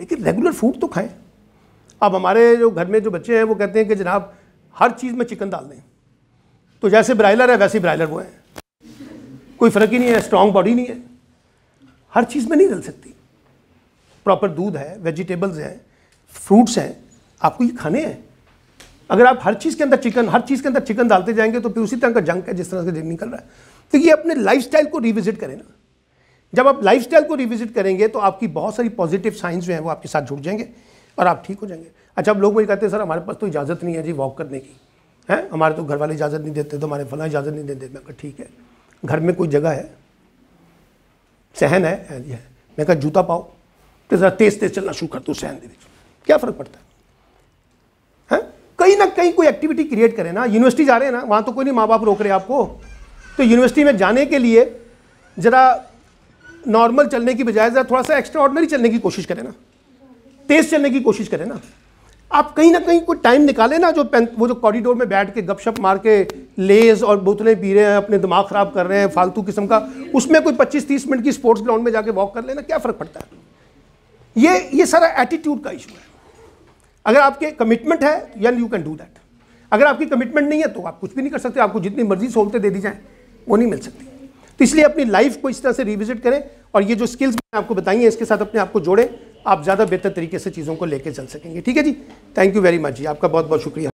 लेकिन रेगुलर फूड तो खाएं अब हमारे जो घर में जो बच्चे हैं वो कहते हैं कि जनाब हर चीज़ में चिकन डाल दें तो जैसे ब्रायलर है वैसे ही ब्रायलर वो है कोई फ़र्क ही नहीं है स्ट्रांग बॉडी नहीं है हर चीज़ में नहीं डल सकती प्रॉपर दूध है वेजिटेबल्स हैं फ्रूट्स हैं आपको ये खाने हैं अगर आप हर चीज़ के अंदर चिकन हर चीज़ के अंदर चिकन डालते जाएंगे तो फिर उसी तरह का जंक है जिस तरह से निकल रहा है तो ये अपने लाइफ को रिविजिट करें ना जब आप लाइफ को रिविजिट करेंगे तो आपकी बहुत सारी पॉजिटिव साइंस जो है वो आपके साथ जुड़ जाएंगे और आप ठीक हो जाएंगे अच्छा अब लोग वही कहते हैं सर हमारे पास तो इजाज़त नहीं है जी वॉक करने की है हमारे तो घर वाले इजाज़त नहीं देते तो हमारे फला इजाज़त नहीं देते मैं कहा ठीक है घर में कोई जगह है सहन है है हाँ हाँ। मैं कहा जूता पाओ तो ज़रा तेज़ तेज़ चलना शुरू कर दो सहन के बीच क्या फ़र्क पड़ता है हैं हाँ? कहीं ना कहीं कोई एक्टिविटी क्रिएट करें ना यूनिवर्सिटी जा रहे हैं ना वहाँ तो कोई नहीं माँ बाप रोक रहे आपको तो यूनिवर्सिटी में जाने के लिए ज़रा नॉर्मल चलने की बजाय ज़रा थोड़ा सा एक्स्ट्रा ऑर्डनरी चलने की कोशिश करें ना तेज़ चलने की कोशिश करें ना आप कहीं ना कहीं कोई टाइम निकालें ना जो वो जो कॉरिडोर में बैठ के गपशप मार के लेज और बोतलें पी रहे हैं अपने दिमाग ख़राब कर रहे हैं फालतू किस्म का उसमें कोई 25-30 मिनट की स्पोर्ट्स ग्राउंड में जाके वॉक कर लेना क्या फ़र्क पड़ता है ये ये सारा एटीट्यूड का इशू है अगर आपके कमिटमेंट है यन यू कैन डू दैट अगर आपकी कमिटमेंट नहीं है तो आप कुछ भी नहीं कर सकते आपको जितनी मर्जी सहूलतें दे दी जाएँ वो नहीं मिल सकती तो इसलिए अपनी लाइफ को इस तरह से रिविजिट करें और ये जो स्किल्स मैंने आपको बताई हैं इसके साथ अपने आप को जोड़ें आप ज़्यादा बेहतर तरीके से चीज़ों को लेकर चल सकेंगे ठीक है जी थैंक यू वेरी मच जी आपका बहुत बहुत शुक्रिया